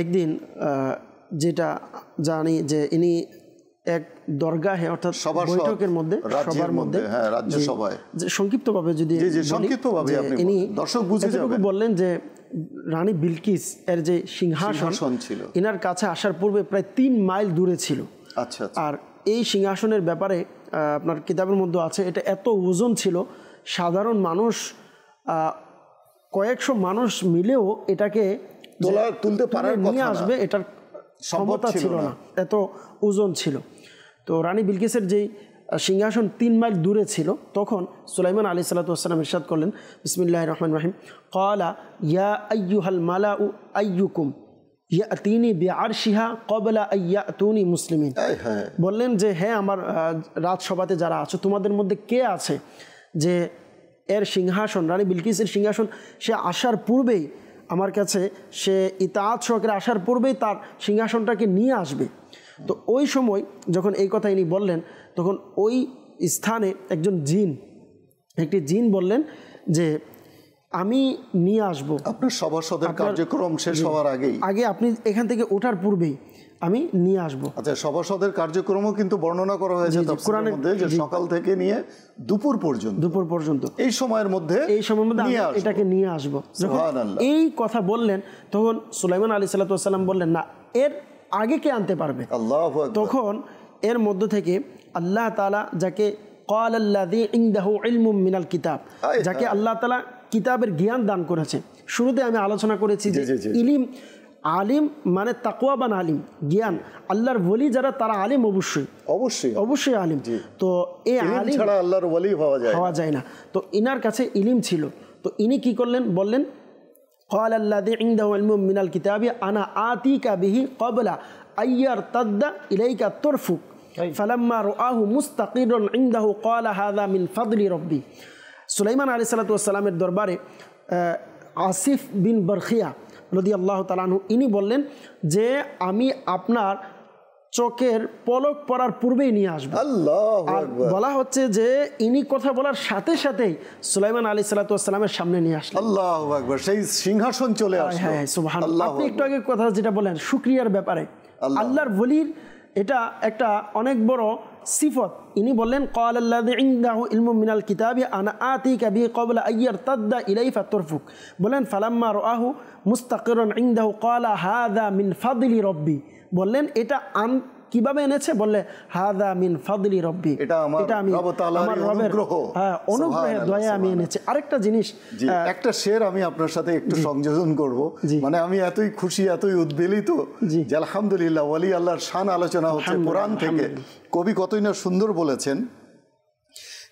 একদিন যেটা জানি যে ইনি এক দরগাহে অর্থাৎ বৈঠকের মধ্যে সবার মধ্যে হ্যাঁ রাজ্যসভায় সংক্ষিপ্তভাবে যদি ইনি দর্শক বুঝে বললেন যে রানী বিলকিস এর যে সিংহাসন ছিল ইনার কাছে আসার পূর্বে প্রায় তিন মাইল দূরে ছিল আচ্ছা, আচ্ছা। আর এই সিংহাসনের ব্যাপারে আপনার কিতাবের মধ্যে আছে এটা এত ওজন ছিল সাধারণ মানুষ কয়েকশো মানুষ মিলেও এটাকে তোলা তুলতে পারে নিয়ে আসবে এটার ক্ষমতা ছিল না এত ওজন ছিল তো রানী বিলকিসের যেই সিংহাসন তিন মাইল দূরে ছিল তখন সুলাইমান আলী সাল্লাতাম ইরশাদ করলেন বিসমিল্লাহ রহমান রাহিম কলা ইয়া হাল মালা উ আইয়ুকুম আর বিআরশিহা কবলা তুনি মুসলিমিন হ্যাঁ। বললেন যে হ্যাঁ আমার রাজসভাতে যারা আছে তোমাদের মধ্যে কে আছে যে এর সিংহাসন রানী বিলকিসের সিংহাসন সে আসার পূর্বেই আমার কাছে সে ইতাহাত সহকারে আসার পূর্বেই তার সিংহাসনটাকে নিয়ে আসবে তো ওই সময় যখন এই কথা ইনি বললেন তখন ওই স্থানে একজন জিন একটি জিন বললেন যে আমি নিয়ে আসবো আপনার সভাসদের কার্যক্রম শেষ হওয়ার আগেই আগে আপনি এখান থেকে ওঠার পূর্বেই আমি নিয়ে আসবো আচ্ছা সভাসদের কার্যক্রমও কিন্তু বর্ণনা করা হয়েছে মধ্যে যে সকাল থেকে নিয়ে দুপুর পর্যন্ত দুপুর পর্যন্ত এই সময়ের মধ্যে এই সময়ের মধ্যে এটাকে নিয়ে আসবো এই কথা বললেন তখন সুলাইমান আলী সাল্লাম বললেন না এর আগে কে আনতে পারবে আল্লাহ তখন এর মধ্য থেকে আল্লাহ তালা যাকে কল আল্লাহ মিনাল কিতাব যাকে আল্লাহ তালা কিতাবের জ্ঞান দান করেছে শুরুতে আমি আলোচনা করেছি যে ইলিম আলিম মানে তাকুয়াবান আলিম জ্ঞান আল্লাহর বলি যারা তারা আলিম অবশ্যই অবশ্যই অবশ্যই আলিম তো এই আলিম ছাড়া আল্লাহর বলি পাওয়া যায় পাওয়া যায় না তো ইনার কাছে ইলিম ছিল তো ইনি কি করলেন বললেন قال الذي عنده علم من الكتاب انا آتيك به قبل ان يرتد اليك طرفك فلما رآه مستقرا عنده قال هذا من فضل ربي সুলাইমান আলী সালাতামের দরবারে আসিফ বিন বরখিয়া রদি আল্লাহ তালানহু ইনি বললেন যে আমি আপনার চোখের পলক পড়ার পূর্বেই নিয়ে আসবো আর বলা হচ্ছে যে ইনি কথা বলার সাথে সাথেই সুলাইমান আলী সালাতামের সামনে নিয়ে আসলো আল্লাহ সেই সিংহাসন চলে আসে হ্যাঁ আপনি একটু আগে কথা যেটা বলেন সুক্রিয়ার ব্যাপারে আল্লাহর বলির এটা একটা অনেক বড় صفة إني بولن قال الذي عنده علم من الكتاب أنا آتيك به قبل أن يرتد إليه فترفك بولن فلما رآه مستقرا عنده قال هذا من فضل ربي بولن إتا أنت কিভাবে এনেছে বললে হাদা মিন ফাদলি রব্বি এটা আমি আমার রবের হ্যাঁ অনুগ্রহে দয়া আমি এনেছি আরেকটা জিনিস একটা শের আমি আপনার সাথে একটু সংযোজন করব মানে আমি এতই খুশি এতই উদ্বেলিত যে আলহামদুলিল্লাহ ওয়ালি আল্লাহর শান আলোচনা হচ্ছে কোরআন থেকে কবি কতই না সুন্দর বলেছেন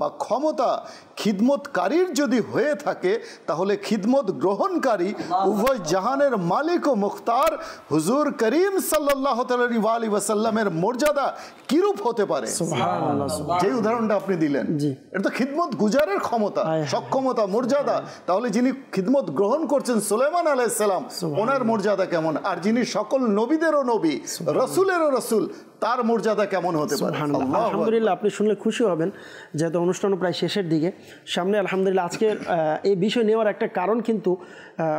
বা ক্ষমতা খিদমতকারীর যদি হয়ে থাকে তাহলে খিদমত গ্রহণকারী উভয় জাহানের মালিক ও মুখতার হুজুর করিম সাল্লাহ আলী ওয়াসাল্লামের মর্যাদা কিরূপ হতে পারে যে উদাহরণটা আপনি দিলেন এটা তো খিদমত গুজারের ক্ষমতা সক্ষমতা মর্যাদা তাহলে যিনি খিদমত গ্রহণ করছেন সুলেমান আলাইসাল্লাম ওনার মর্যাদা কেমন আর যিনি সকল নবীদেরও নবী রসুলেরও রসুল তার মর্যাদা কেমন হতে পারে আলহামদুলিল্লাহ আপনি শুনলে খুশি হবেন যেহেতু অনুষ্ঠানও প্রায় শেষের দিকে সামনে আলহামদুলিল্লাহ আজকে এই বিষয় নেওয়ার একটা কারণ কিন্তু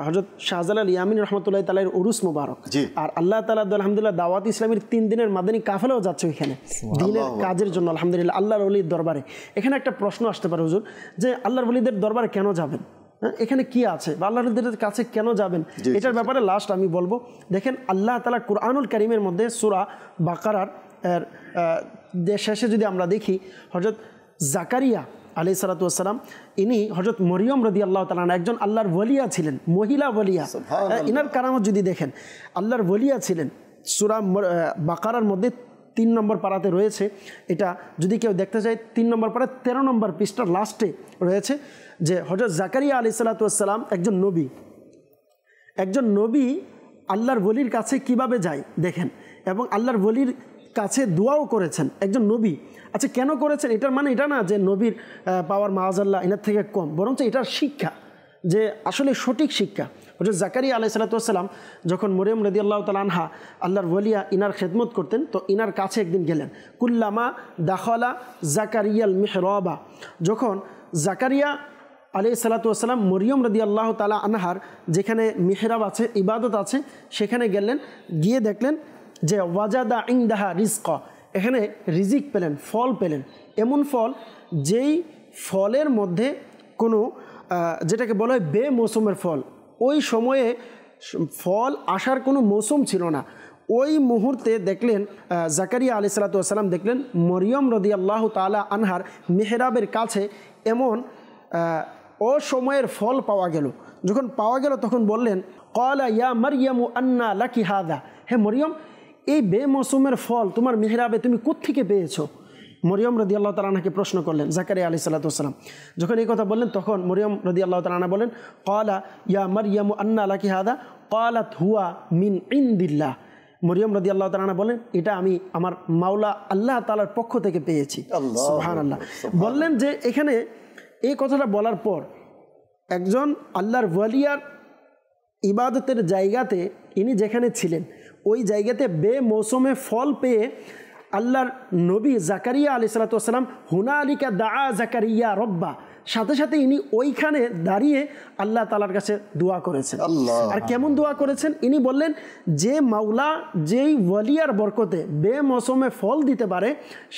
হজরত শাহজালাল ইয়ামিন রহমতুল্লাহ তালের উরুস মুবারক আর আল্লাহ তালা আলহামদুলিল্লাহ দাওয়াত ইসলামের তিন দিনের মাদানী কাফেলাও যাচ্ছে ওইখানে দিনের কাজের জন্য আলহামদুলিল্লাহ আল্লাহর অলির দরবারে এখানে একটা প্রশ্ন আসতে পারে হুজুর যে আল্লাহর অলিদের দরবারে কেন যাবেন হ্যাঁ, এখানে কি আছে বা আল্লাহদের কাছে কেন যাবেন এটার ব্যাপারে লাস্ট আমি বলবো দেখেন আল্লাহ তালা কোরআনুল করিমের মধ্যে সুরা বাকারার শেষে যদি আমরা দেখি হজরত জাকারিয়া আলি সালাতাম ইনি হজরত মরিয়ম রদি আল্লাহ তালান একজন আল্লাহর বলিয়া ছিলেন মহিলা বলিয়া হ্যাঁ, ইনার কারামত যদি দেখেন আল্লাহর বলিয়া ছিলেন সুরা বাকারার মধ্যে তিন নম্বর পাড়াতে রয়েছে এটা যদি কেউ দেখতে চায় তিন নম্বর পাড়ায় তেরো নম্বর পৃষ্ঠার লাস্টে রয়েছে যে হজরত জাকারিয়া আলি সাল্লাতাম একজন নবী একজন নবী আল্লাহর বলির কাছে কিভাবে যায় দেখেন এবং আল্লাহর বলির কাছে দোয়াও করেছেন একজন নবী আচ্ছা কেন করেছেন এটার মানে এটা না যে নবীর পাওয়ার মাহাজাল্লাহ এনার থেকে কম বরঞ্চ এটার শিক্ষা যে আসলে সঠিক শিক্ষা হজরত জাকারিয়া আলাইসালাতাম যখন মরিয়ম রদি আল্লাহ তালহা আল্লাহর ওলিয়া ইনার খেদমত করতেন তো ইনার কাছে একদিন গেলেন কুল্লামা দাখলা জাকারিয়াল মেহরবা যখন জাকারিয়া আলি সালাতাম মরিয়ম রদি আল্লাহ তালা আনহার যেখানে মেহরাব আছে ইবাদত আছে সেখানে গেলেন গিয়ে দেখলেন যে ওয়াজাদা ইংদাহা রিস্ক এখানে রিজিক পেলেন ফল পেলেন এমন ফল যেই ফলের মধ্যে কোনো যেটাকে বলা হয় বে মৌসুমের ফল ওই সময়ে ফল আসার কোনো মৌসুম ছিল না ওই মুহূর্তে দেখলেন জাকারিয়া আলি সালাতাম দেখলেন মরিয়ম রদি আল্লাহ তালা আনহার মেহরাবের কাছে এমন অসময়ের ফল পাওয়া গেল যখন পাওয়া গেল তখন বললেন কলা ইয়া মারিয়াম আন্না লাকি হাদা হে মরিয়ম এই বে মৌসুমের ফল তোমার মেহরাবে তুমি কোত্থেকে পেয়েছো মরিয়ম রদি আল্লাহ তালাহাকে প্রশ্ন করলেন জাকারিয়া আলি সাল্লাতাম যখন এই কথা বললেন তখন মরিয়ম রদি আল্লাহ তালানা বলেন কলা ইয়া মরিয়াম আন্না আলাকি হাদা কলা থুয়া মিন ইন্দিল্লাহ মরিয়ম রদি আল্লাহ তালা বলেন এটা আমি আমার মাওলা আল্লাহ তালার পক্ষ থেকে পেয়েছি সুহান আল্লাহ বললেন যে এখানে এই কথাটা বলার পর একজন আল্লাহর ওয়ালিয়ার ইবাদতের জায়গাতে ইনি যেখানে ছিলেন ওই জায়গাতে বে মৌসুমে ফল পেয়ে আল্লাহর নবী জাকারিয়া আলি সালাতাম হুনা আলিকা দা জাকারিয়া রব্বা সাথে সাথে ইনি ওইখানে দাঁড়িয়ে আল্লাহ তালার কাছে দোয়া করেছেন আর কেমন দোয়া করেছেন ইনি বললেন যে মাওলা যেই ওয়ালিয়ার বরকতে বে মৌসুমে ফল দিতে পারে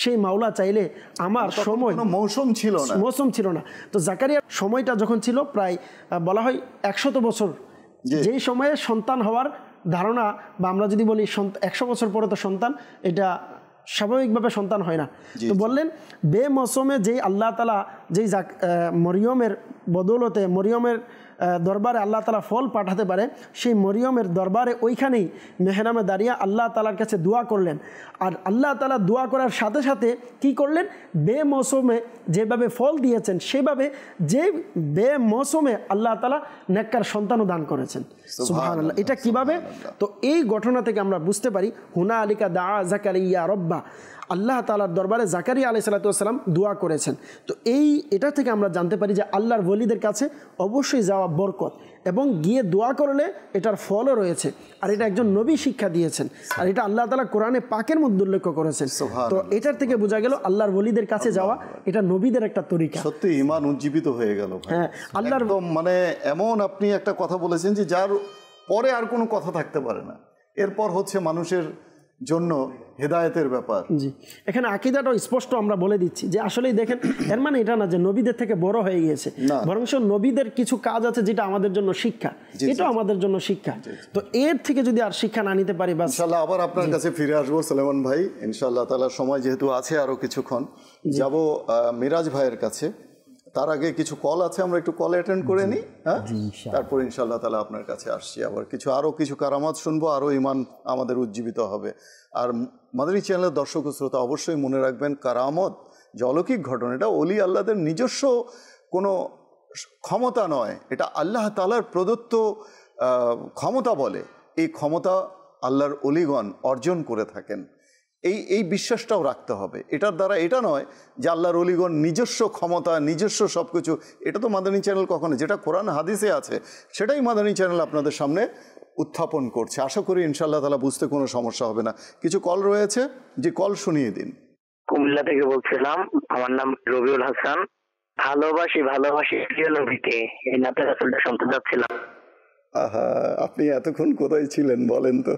সেই মাওলা চাইলে আমার সময় মৌসুম ছিল না মৌসুম ছিল না তো জাকারিয়ার সময়টা যখন ছিল প্রায় বলা হয় একশত বছর যেই সময়ে সন্তান হওয়ার ধারণা বা আমরা যদি বলি একশো বছর পরে তো সন্তান এটা স্বাভাবিকভাবে সন্তান হয় না তো বললেন বে মৌসুমে যেই আল্লাহ তালা যেই মরিয়মের বদৌলতে মরিয়মের দরবারে আল্লাহ তালা ফল পাঠাতে পারে সেই মরিয়মের দরবারে ওইখানেই মেহরামে দাঁড়িয়ে আল্লাহ তালার কাছে দোয়া করলেন আর আল্লাহ তালা দোয়া করার সাথে সাথে কি করলেন বে মৌসুমে যেভাবে ফল দিয়েছেন সেভাবে যে বে মৌসুমে আল্লাহ তালা নেককার সন্তানও দান করেছেন সুহান আল্লাহ এটা কিভাবে তো এই ঘটনা থেকে আমরা বুঝতে পারি হুনা আলিকা দা জাকার ইয়া রব্বা আল্লাহ তালার দরবারে জাকারিয়া আলি সাল্লাতাম দোয়া করেছেন তো এই এটা থেকে আমরা জানতে পারি যে আল্লাহর বলিদের কাছে অবশ্যই যাওয়া বরকত এবং গিয়ে দোয়া করলে এটার ফলও রয়েছে আর এটা একজন নবী শিক্ষা দিয়েছেন আর এটা আল্লাহ তালা কোরআনে পাকের মধ্যে উল্লেখ করেছেন তো এটার থেকে বোঝা গেল আল্লাহর বলিদের কাছে যাওয়া এটা নবীদের একটা তরিকা সত্যি ইমান উজ্জীবিত হয়ে গেল হ্যাঁ আল্লাহর মানে এমন আপনি একটা কথা বলেছেন যে যার পরে আর কোনো কথা থাকতে পারে না এরপর হচ্ছে মানুষের জন্য হেদায়তের ব্যাপার জি এখানে আকিদাটা স্পষ্ট আমরা বলে দিচ্ছি যে আসলেই দেখেন এর মানে এটা না যে নবীদের থেকে বড় হয়ে গিয়েছে বরং নবীদের কিছু কাজ আছে যেটা আমাদের জন্য শিক্ষা এটা আমাদের জন্য শিক্ষা তো এর থেকে যদি আর শিক্ষা না নিতে পারি বা ইনশাল্লাহ আবার আপনার কাছে ফিরে আসবো সালেমান ভাই ইনশাল্লাহ তালা সময় যেহেতু আছে আরও কিছুক্ষণ যাব মিরাজ ভাইয়ের কাছে তার আগে কিছু কল আছে আমরা একটু কল অ্যাটেন্ড করে নিই হ্যাঁ তারপর ইনশাল্লাহ তালা আপনার কাছে আসছি আবার কিছু আরও কিছু কারামাত শুনবো আরও ইমান আমাদের উজ্জীবিত হবে আর মাদারি চ্যানেলের দর্শক শ্রোতা অবশ্যই মনে রাখবেন কারামত যে অলৌকিক ঘটনা এটা অলি আল্লাহদের নিজস্ব কোনো ক্ষমতা নয় এটা আল্লাহ তালার প্রদত্ত ক্ষমতা বলে এই ক্ষমতা আল্লাহর অলিগণ অর্জন করে থাকেন এই এই বিশ্বাসটাও রাখতে হবে এটার দ্বারা এটা নয় যে আল্লাহর অলিগণ নিজস্ব ক্ষমতা নিজস্ব সব কিছু এটা তো মাদানী চ্যানেল কখনো যেটা কোরআন হাদিসে আছে সেটাই মাদানী চ্যানেল আপনাদের সামনে উত্থাপন করছে আশা করি ইনশাল্লাহ তালা বুঝতে কোনো সমস্যা হবে না কিছু কল রয়েছে যে কল শুনিয়ে দিন কুমিল্লা থেকে বলছিলাম আমার নাম রবিউল হাসান ভালোবাসি ভালোবাসি প্রিয় নবীকে এই নাতে রাসুলটা শুনতে চাচ্ছিলাম আহা আপনি এতক্ষণ কোথায় ছিলেন বলেন তো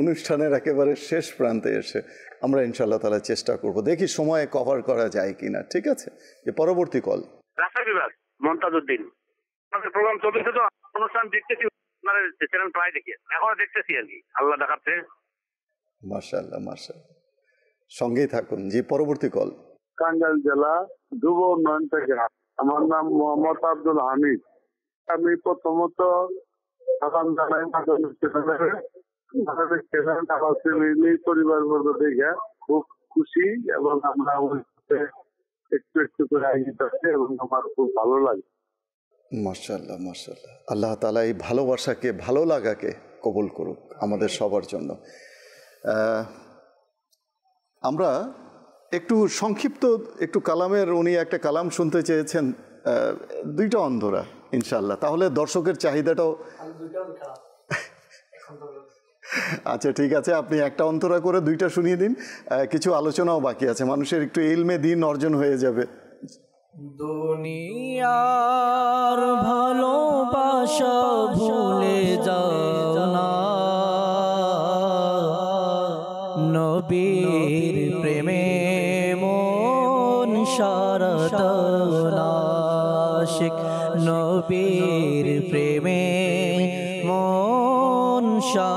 অনুষ্ঠানের একেবারে শেষ প্রান্তে এসে আমরা ইনশাল্লাহ তালা চেষ্টা করব দেখি সময়ে কভার করা যায় কিনা ঠিক আছে যে পরবর্তী কল রাস্তা বিভাগ মমতাজউদ্দিন আপনাদের প্রোগ্রাম চলতেছে তো অনুষ্ঠান দেখতেছি আপনাদের চ্যানেল প্রায় দেখি এখন দেখতেছি আর কি আল্লাহ দেখাচ্ছে মার্শাল্লাহ মার্শাল্লাহ সঙ্গেই থাকুন জি পরবর্তী কল টাঙ্গাইল জেলা যুব উন্নয়ন থেকে আমার নাম মোহাম্মদ আব্দুল হামিদ আমি প্রথমত পরিবার বর্গ দেখে খুব খুশি এবং আমরা একটু একটু করে এবং আমার খুব ভালো লাগে মার্শাল্লাহ মার্শাল্লাহ আল্লাহ তালা এই ভালোবাসাকে ভালো লাগাকে কবল করুক আমাদের সবার জন্য আমরা একটু সংক্ষিপ্ত একটু কালামের উনি একটা কালাম শুনতে চেয়েছেন দুইটা অন্ধরা ইনশাল্লাহ তাহলে দর্শকের চাহিদাটাও আচ্ছা ঠিক আছে আপনি একটা অন্তরা করে দুইটা শুনিয়ে দিন কিছু আলোচনাও বাকি আছে মানুষের একটু এলমে দিন অর্জন হয়ে যাবে দুনিয়ার ভালোবাসা ভুলে জানা নবীর নবীর প্রেমে মন সা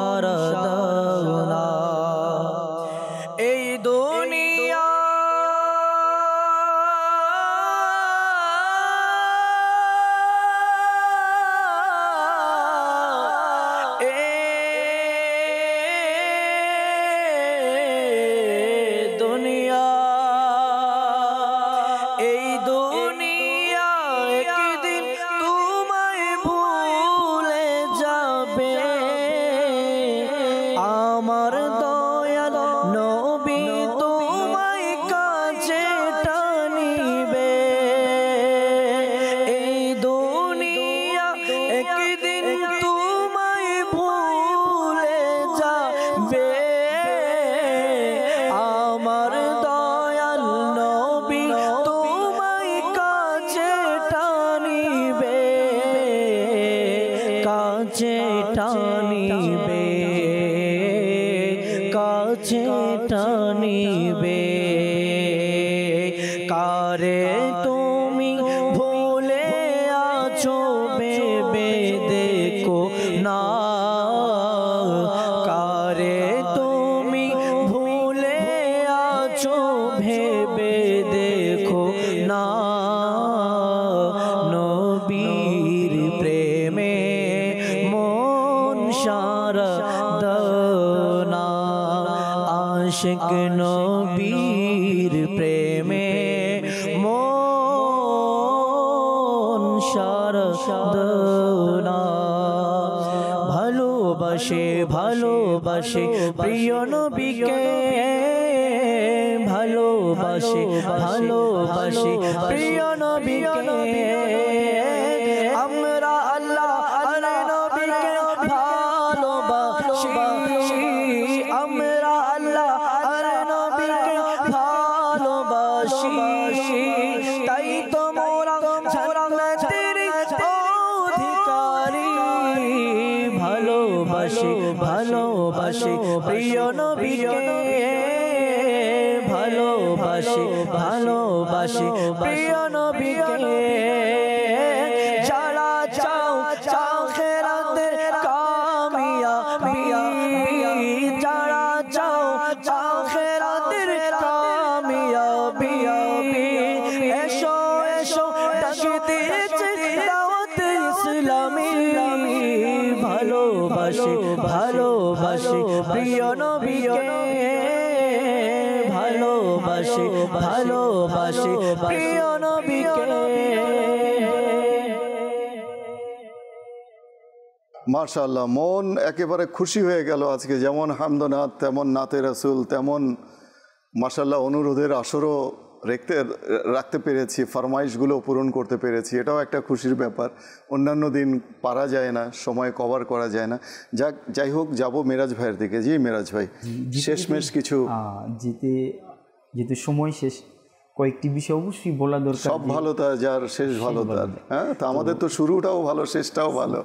ভালোবাসি ভালোবাসি প্রিয় নবীকে মার্শাল্লাহ মন একেবারে খুশি হয়ে গেল আজকে যেমন হামদনাথ তেমন নাতে রাসুল তেমন মার্শাল্লাহ অনুরোধের আসরও রেখতে রাখতে পেরেছি ফরমাইশগুলো পূরণ করতে পেরেছি এটাও একটা খুশির ব্যাপার অন্যান্য দিন পারা যায় না সময় কভার করা যায় না যাক যাই হোক যাবো মেরাজ ভাইয়ের দিকে জি মেরাজ ভাই শেষমেশ কিছু যেতে যেহেতু সময় শেষ কয়েকটি বিষয় অবশ্যই বলা দরকার সব ভালো তার যার শেষ ভালো তার হ্যাঁ তো আমাদের তো শুরুটাও ভালো শেষটাও ভালো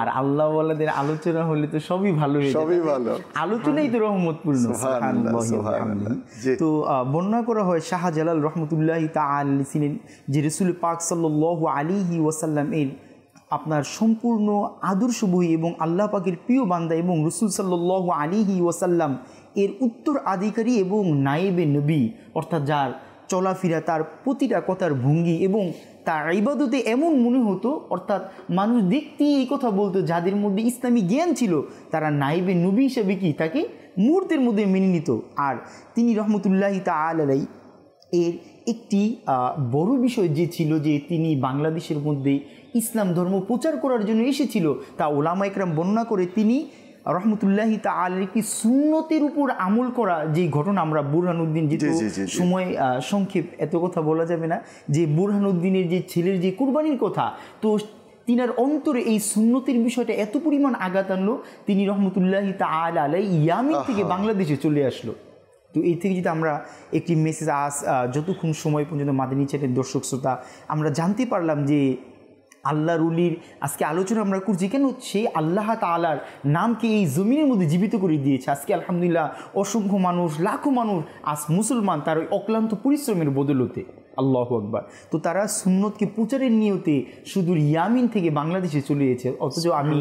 আর আল্লাহ ওয়ালাদের আলোচনা হলে তো সবই ভালো সবই ভালো আলোচনাই তো রহমতপূর্ণ তো বর্ণনা করা হয় শাহজালাল রহমতুল্লাহ আলী ছিলেন যে রসুল পাক সাল্ল আলিহি ওয়াসাল্লাম এর আপনার সম্পূর্ণ আদর্শ বই এবং আল্লাহ পাকের প্রিয় বান্দা এবং রসুল সাল্লু আলিহি ওয়াসাল্লাম এর উত্তর আধিকারী এবং নায়েবে নবী অর্থাৎ যার চলাফেরা তার প্রতিটা কথার ভঙ্গি এবং তার ইবাদতে এমন মনে হতো অর্থাৎ মানুষ দেখতেই এই কথা বলতো যাদের মধ্যে ইসলামী জ্ঞান ছিল তারা নাইবে নবী হিসাবে কি তাকে মুহূর্তের মধ্যে মেনে নিত আর তিনি রহমতুল্লাহ তা আলাই এর একটি বড় বিষয় যে ছিল যে তিনি বাংলাদেশের মধ্যে ইসলাম ধর্ম প্রচার করার জন্য এসেছিল তা ওলামা একরাম বর্ণনা করে তিনি রহমতুল্লাহি তা আলের কি সুন্নতির উপর আমল করা যে ঘটনা আমরা বুরহানুদ্দিন যে সময় সংক্ষেপ এত কথা বলা যাবে না যে বুরহানুদ্দিনের যে ছেলের যে কুরবানির কথা তো তিনার অন্তরে এই সুন্নতির বিষয়টা এত পরিমাণ আঘাত আনলো তিনি রহমতুল্লাহ তা আল আলাই ইয়ামিন থেকে বাংলাদেশে চলে আসলো তো এই থেকে যদি আমরা একটি মেসেজ আস যতক্ষণ সময় পর্যন্ত মাদিনী চ্যাটের দর্শক শ্রোতা আমরা জানতে পারলাম যে আল্লাহ রুলির আজকে আলোচনা আমরা করছি কেন সেই আল্লাহ তালার নামকে এই জমিনের মধ্যে জীবিত করে দিয়েছে আজকে আলহামদুলিল্লাহ অসংখ্য মানুষ লাখো মানুষ আজ মুসলমান তার ওই অক্লান্ত পরিশ্রমের বদলতে আল্লাহ আকবর তো তারা সুন্নতকে প্রচারের নিয়তে শুধু ইয়ামিন থেকে বাংলাদেশে চলে গেছে অথচ আমি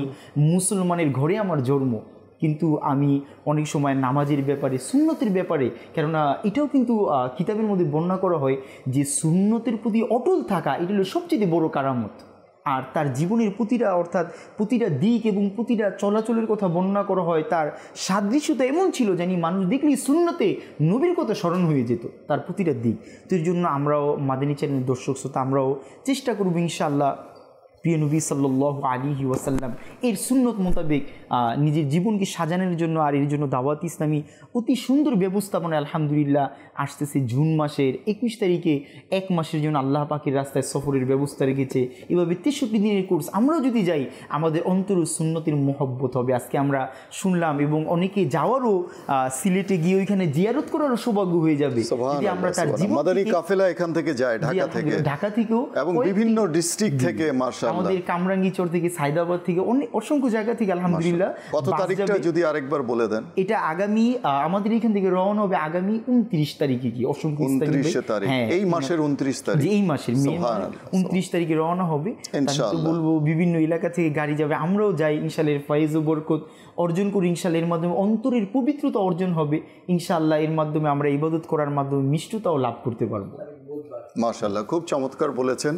মুসলমানের ঘরে আমার জন্ম কিন্তু আমি অনেক সময় নামাজের ব্যাপারে সুন্নতের ব্যাপারে কেননা এটাও কিন্তু কিতাবের মধ্যে বর্ণনা করা হয় যে সুন্নতের প্রতি অটল থাকা এটা হলো সবচেয়ে বড় কারামত আর তার জীবনের প্রতিটা অর্থাৎ প্রতিটা দিক এবং প্রতিটা চলাচলের কথা বর্ণনা করা হয় তার সাদৃশ্যতা এমন ছিল জানি মানুষ দেখলেই শূন্যতে নবীর কথা স্মরণ হয়ে যেত তার প্রতিটা দিক তো জন্য আমরাও মাদিনী চ্যানেল দর্শক শ্রোতা আমরাও চেষ্টা করব ইনশাআল্লাহ প্রিয় নবী সাল্লাহ আলী ওয়াসাল্লাম এর সুন্নত মোতাবেক নিজের জীবনকে সাজানোর জন্য আর এর জন্য দাওয়াত ইসলামী অতি সুন্দর ব্যবস্থাপনা আলহামদুলিল্লাহ আসতেছে জুন মাসের একুশ তারিখে এক মাসের জন্য আল্লাহ পাখির রাস্তায় সফরের ব্যবস্থা রেখেছে এভাবে তেষট্টি দিনের কোর্স আমরাও যদি যাই আমাদের অন্তর সুন্নতির মহব্বত হবে আজকে আমরা শুনলাম এবং অনেকে যাওয়ারও সিলেটে গিয়ে ওইখানে জিয়ারত করারও সৌভাগ্য হয়ে যাবে যদি আমরা তার জীবন এখান থেকে যায় ঢাকা থেকে ঢাকা থেকেও এবং বিভিন্ন ডিস্ট্রিক্ট থেকে মাসা আমাদের কামরাঙ্গি চোর থেকে সাইদাবাদ থেকে অসংখ্য জায়গা থেকে আলহামদুলিল্লাহ কত তারিখটা যদি আরেকবার বলে দেন এটা আগামী আমাদের এখান থেকে রওনা হবে আগামী উনত্রিশ তারিখে কি অসংখ্য তারিখ হ্যাঁ, এই মাসের তারিখ এই মাসের তারিখে রওনা হবে বলবো বিভিন্ন এলাকা থেকে গাড়ি যাবে আমরাও যাই ইনশালের ফয়েজ ও বরকত অর্জন করি ইনশাল্লাহ এর মাধ্যমে অন্তরের পবিত্রতা অর্জন হবে ইনশাআল্লাহ এর মাধ্যমে আমরা ইবাদত করার মাধ্যমে মিষ্টতাও লাভ করতে পারবো মাশাল্লাহ খুব চমৎকার বলেছেন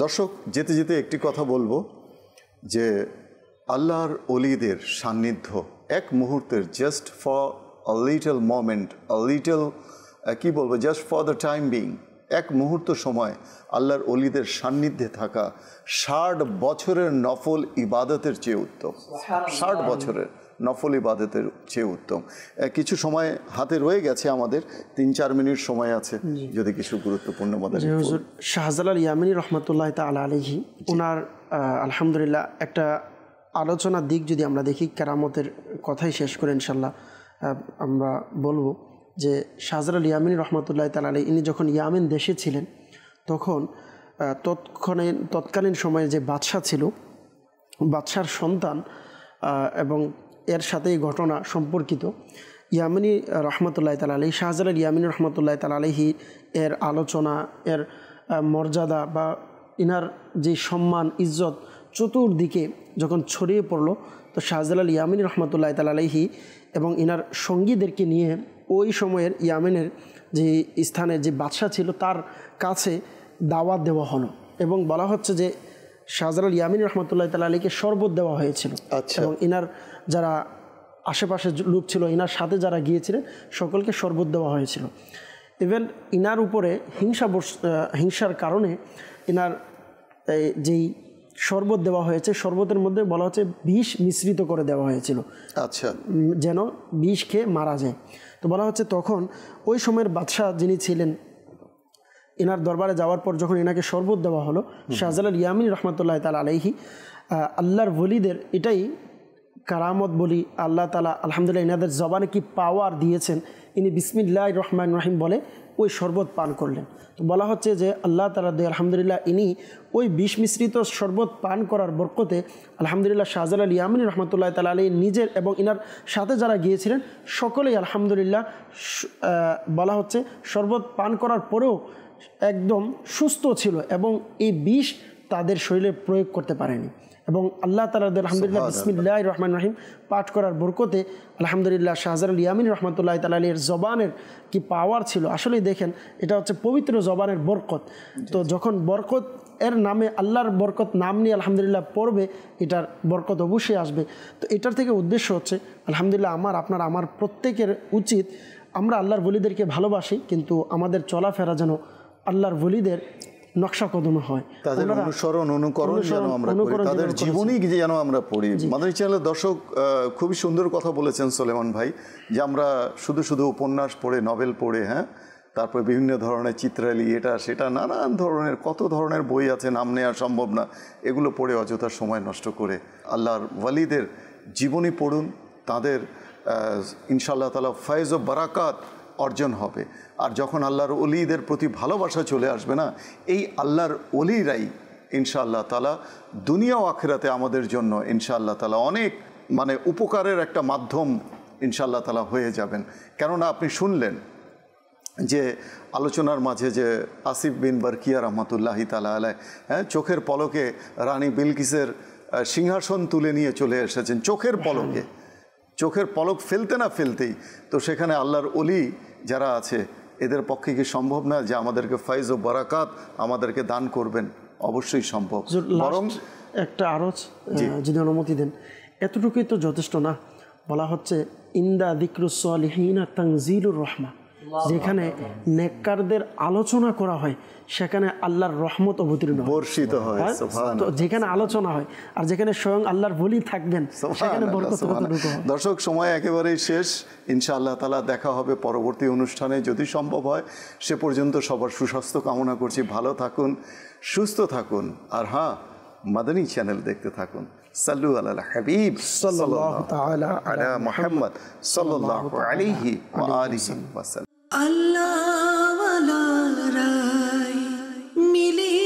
দর্শক যেতে যেতে একটি কথা বলবো যে আল্লাহর অলিদের সান্নিধ্য এক মুহূর্তের just for a little moment a little কি বলবো just for the time being এক মুহূর্ত সময় আল্লাহর অলিদের সান্নিধ্যে থাকা ষাট বছরের নফল ইবাদতের চেয়ে উত্তম ষাট বছরের নফল ইবাদতের চেয়ে উত্তম কিছু সময় হাতে রয়ে গেছে আমাদের তিন চার মিনিট সময় আছে যদি কিছু গুরুত্বপূর্ণ শাহজালাল ইয়ামিনী রহমতুল্লাহ তাল আলহি ওনার আলহামদুলিল্লাহ একটা আলোচনার দিক যদি আমরা দেখি কেরামতের কথাই শেষ করে ইনশাল্লাহ আমরা বলবো যে শাহজালাল ইয়ামিনী রহমতুল্লাহ তাল আলী ইনি যখন ইয়ামিন দেশে ছিলেন তখন তৎক্ষণে তৎকালীন সময়ে যে বাদশাহ ছিল বাদশার সন্তান এবং এর সাথে এই ঘটনা সম্পর্কিত ইয়ামিনি রহমতুল্লাহ তাল আলী শাহজালাল ইয়ামিনী রহমতুল্লাহ তাল আলহী এর আলোচনা এর মর্যাদা বা ইনার যে সম্মান ইজ্জত চতুর্দিকে যখন ছড়িয়ে পড়ল তো শাহজালাল ইয়ামিনী রহমতুল্লাহ তাল আলহি এবং ইনার সঙ্গীদেরকে নিয়ে ওই সময়ের ইয়ামিনের যে স্থানে যে বাদশাহ ছিল তার কাছে দাওয়াত দেওয়া হলো এবং বলা হচ্ছে যে শাহজালাল ইয়ামিন রহমতুল্লাহ তাল আলীকে শরবত দেওয়া হয়েছিল আচ্ছা। এবং ইনার যারা আশেপাশে লোক ছিল ইনার সাথে যারা গিয়েছিলেন সকলকে শরবত দেওয়া হয়েছিল ইভেন ইনার উপরে হিংসা হিংসার কারণে ইনার যেই শরবত দেওয়া হয়েছে শরবতের মধ্যে বলা হচ্ছে বিষ মিশ্রিত করে দেওয়া হয়েছিল আচ্ছা যেন বিষ খেয়ে মারা যায় তো বলা হচ্ছে তখন ওই সময়ের বাদশাহ যিনি ছিলেন এনার দরবারে যাওয়ার পর যখন এনাকে শরবত দেওয়া হলো শাহজালাল ইয়ামিন রহমতুল্লাহ তাল আলাইহি আল্লাহর বলিদের এটাই কারামত বলি আল্লাহ তালা আলহামদুলিল্লাহ ইনাদের জবানে কি পাওয়ার দিয়েছেন ইনি বিসমিল্লা রহমান রহিম বলে ওই শরবত পান করলেন তো বলা হচ্ছে যে আল্লাহ তালা দে আলহামদুলিল্লাহ ইনি ওই বিষ মিশ্রিত শরবত পান করার বরকতে আলহামদুলিল্লাহ শাহজাল আলী আমিন রহমতুল্লাহ তালা আলী নিজের এবং ইনার সাথে যারা গিয়েছিলেন সকলেই আলহামদুলিল্লাহ বলা হচ্ছে শরবত পান করার পরেও একদম সুস্থ ছিল এবং এই বিষ তাদের শরীরে প্রয়োগ করতে পারেনি এবং আল্লাহ তালা আলহামদুলিল্লাহ বিসমিল্লা রহমান রহিম পাঠ করার বরকতে আলহামদুলিল্লাহ শাহজারুল ইয়ামিন রহমতুল্লাহ তালার জবানের কি পাওয়ার ছিল আসলে দেখেন এটা হচ্ছে পবিত্র জবানের বরকত তো যখন বরকত এর নামে আল্লাহর বরকত নাম নিয়ে আলহামদুলিল্লাহ পড়বে এটার বরকত অবশ্যই আসবে তো এটার থেকে উদ্দেশ্য হচ্ছে আলহামদুলিল্লাহ আমার আপনার আমার প্রত্যেকের উচিত আমরা আল্লাহর বলিদেরকে ভালোবাসি কিন্তু আমাদের চলাফেরা যেন আল্লাহর বলিদের নকশা কদম হয় তাদের অনুসরণ অনুকরণ যেন আমরা করি তাদের জীবনী যেন আমরা পড়ি মাদারী চ্যানেলের দর্শক খুবই সুন্দর কথা বলেছেন সোলেমান ভাই যে আমরা শুধু শুধু উপন্যাস পড়ে নভেল পড়ে হ্যাঁ তারপরে বিভিন্ন ধরনের চিত্রালী এটা সেটা নানান ধরনের কত ধরনের বই আছে নাম নেওয়া সম্ভব না এগুলো পড়ে অযথা সময় নষ্ট করে আল্লাহর ওয়ালিদের জীবনী পড়ুন তাদের ইনশাআল্লাহ তালা ফয়েজ ও বারাকাত অর্জন হবে আর যখন আল্লাহর অলিদের প্রতি ভালোবাসা চলে আসবে না এই আল্লাহর অলিরাই ইনশাআল্লাহ তালা দুনিয়া ও আখেরাতে আমাদের জন্য ইনশাআল্লাহ তালা অনেক মানে উপকারের একটা মাধ্যম ইনশাআল্লাহ তালা হয়ে যাবেন কেননা আপনি শুনলেন যে আলোচনার মাঝে যে আসিফ বিন বারকিয়া রহমতুল্লাহি তালা আলায় হ্যাঁ চোখের পলকে রানী বিলকিসের সিংহাসন তুলে নিয়ে চলে এসেছেন চোখের পলকে চোখের পলক ফেলতে না ফেলতেই তো সেখানে আল্লাহর অলি যারা আছে এদের পক্ষে কি সম্ভব না যে আমাদেরকে ফাইজ ও বারাকাত আমাদেরকে দান করবেন অবশ্যই সম্ভব বরং একটা আরো যদি অনুমতি দেন এতটুকুই তো যথেষ্ট না বলা হচ্ছে ইন্দা দিকরুসলিহীনা তাংজিরুর রহমান যেখানে নেককারদের আলোচনা করা হয় সেখানে আল্লাহর রহমত অবতীর্ণ বর্ষিত হয় হ্যাঁ? যেখানে আলোচনা হয় আর যেখানে স্বয়ং আল্লাহর বলি থাকবেন সেখানে দর্শক সময় একেবারেই শেষ ইনশাআল্লাহ তালা দেখা হবে পরবর্তী অনুষ্ঠানে যদি সম্ভব হয় সে পর্যন্ত সবার সুস্বাস্থ্য কামনা করছি ভালো থাকুন সুস্থ থাকুন আর হ্যাঁ মাদানী চ্যানেল দেখতে থাকুন সাল্লু আল্লাহ হাবিব সাল্লাহ আলা মোহাম্মদ সাল্লাহ আলিহি আলিহি আল্লাহ মিলে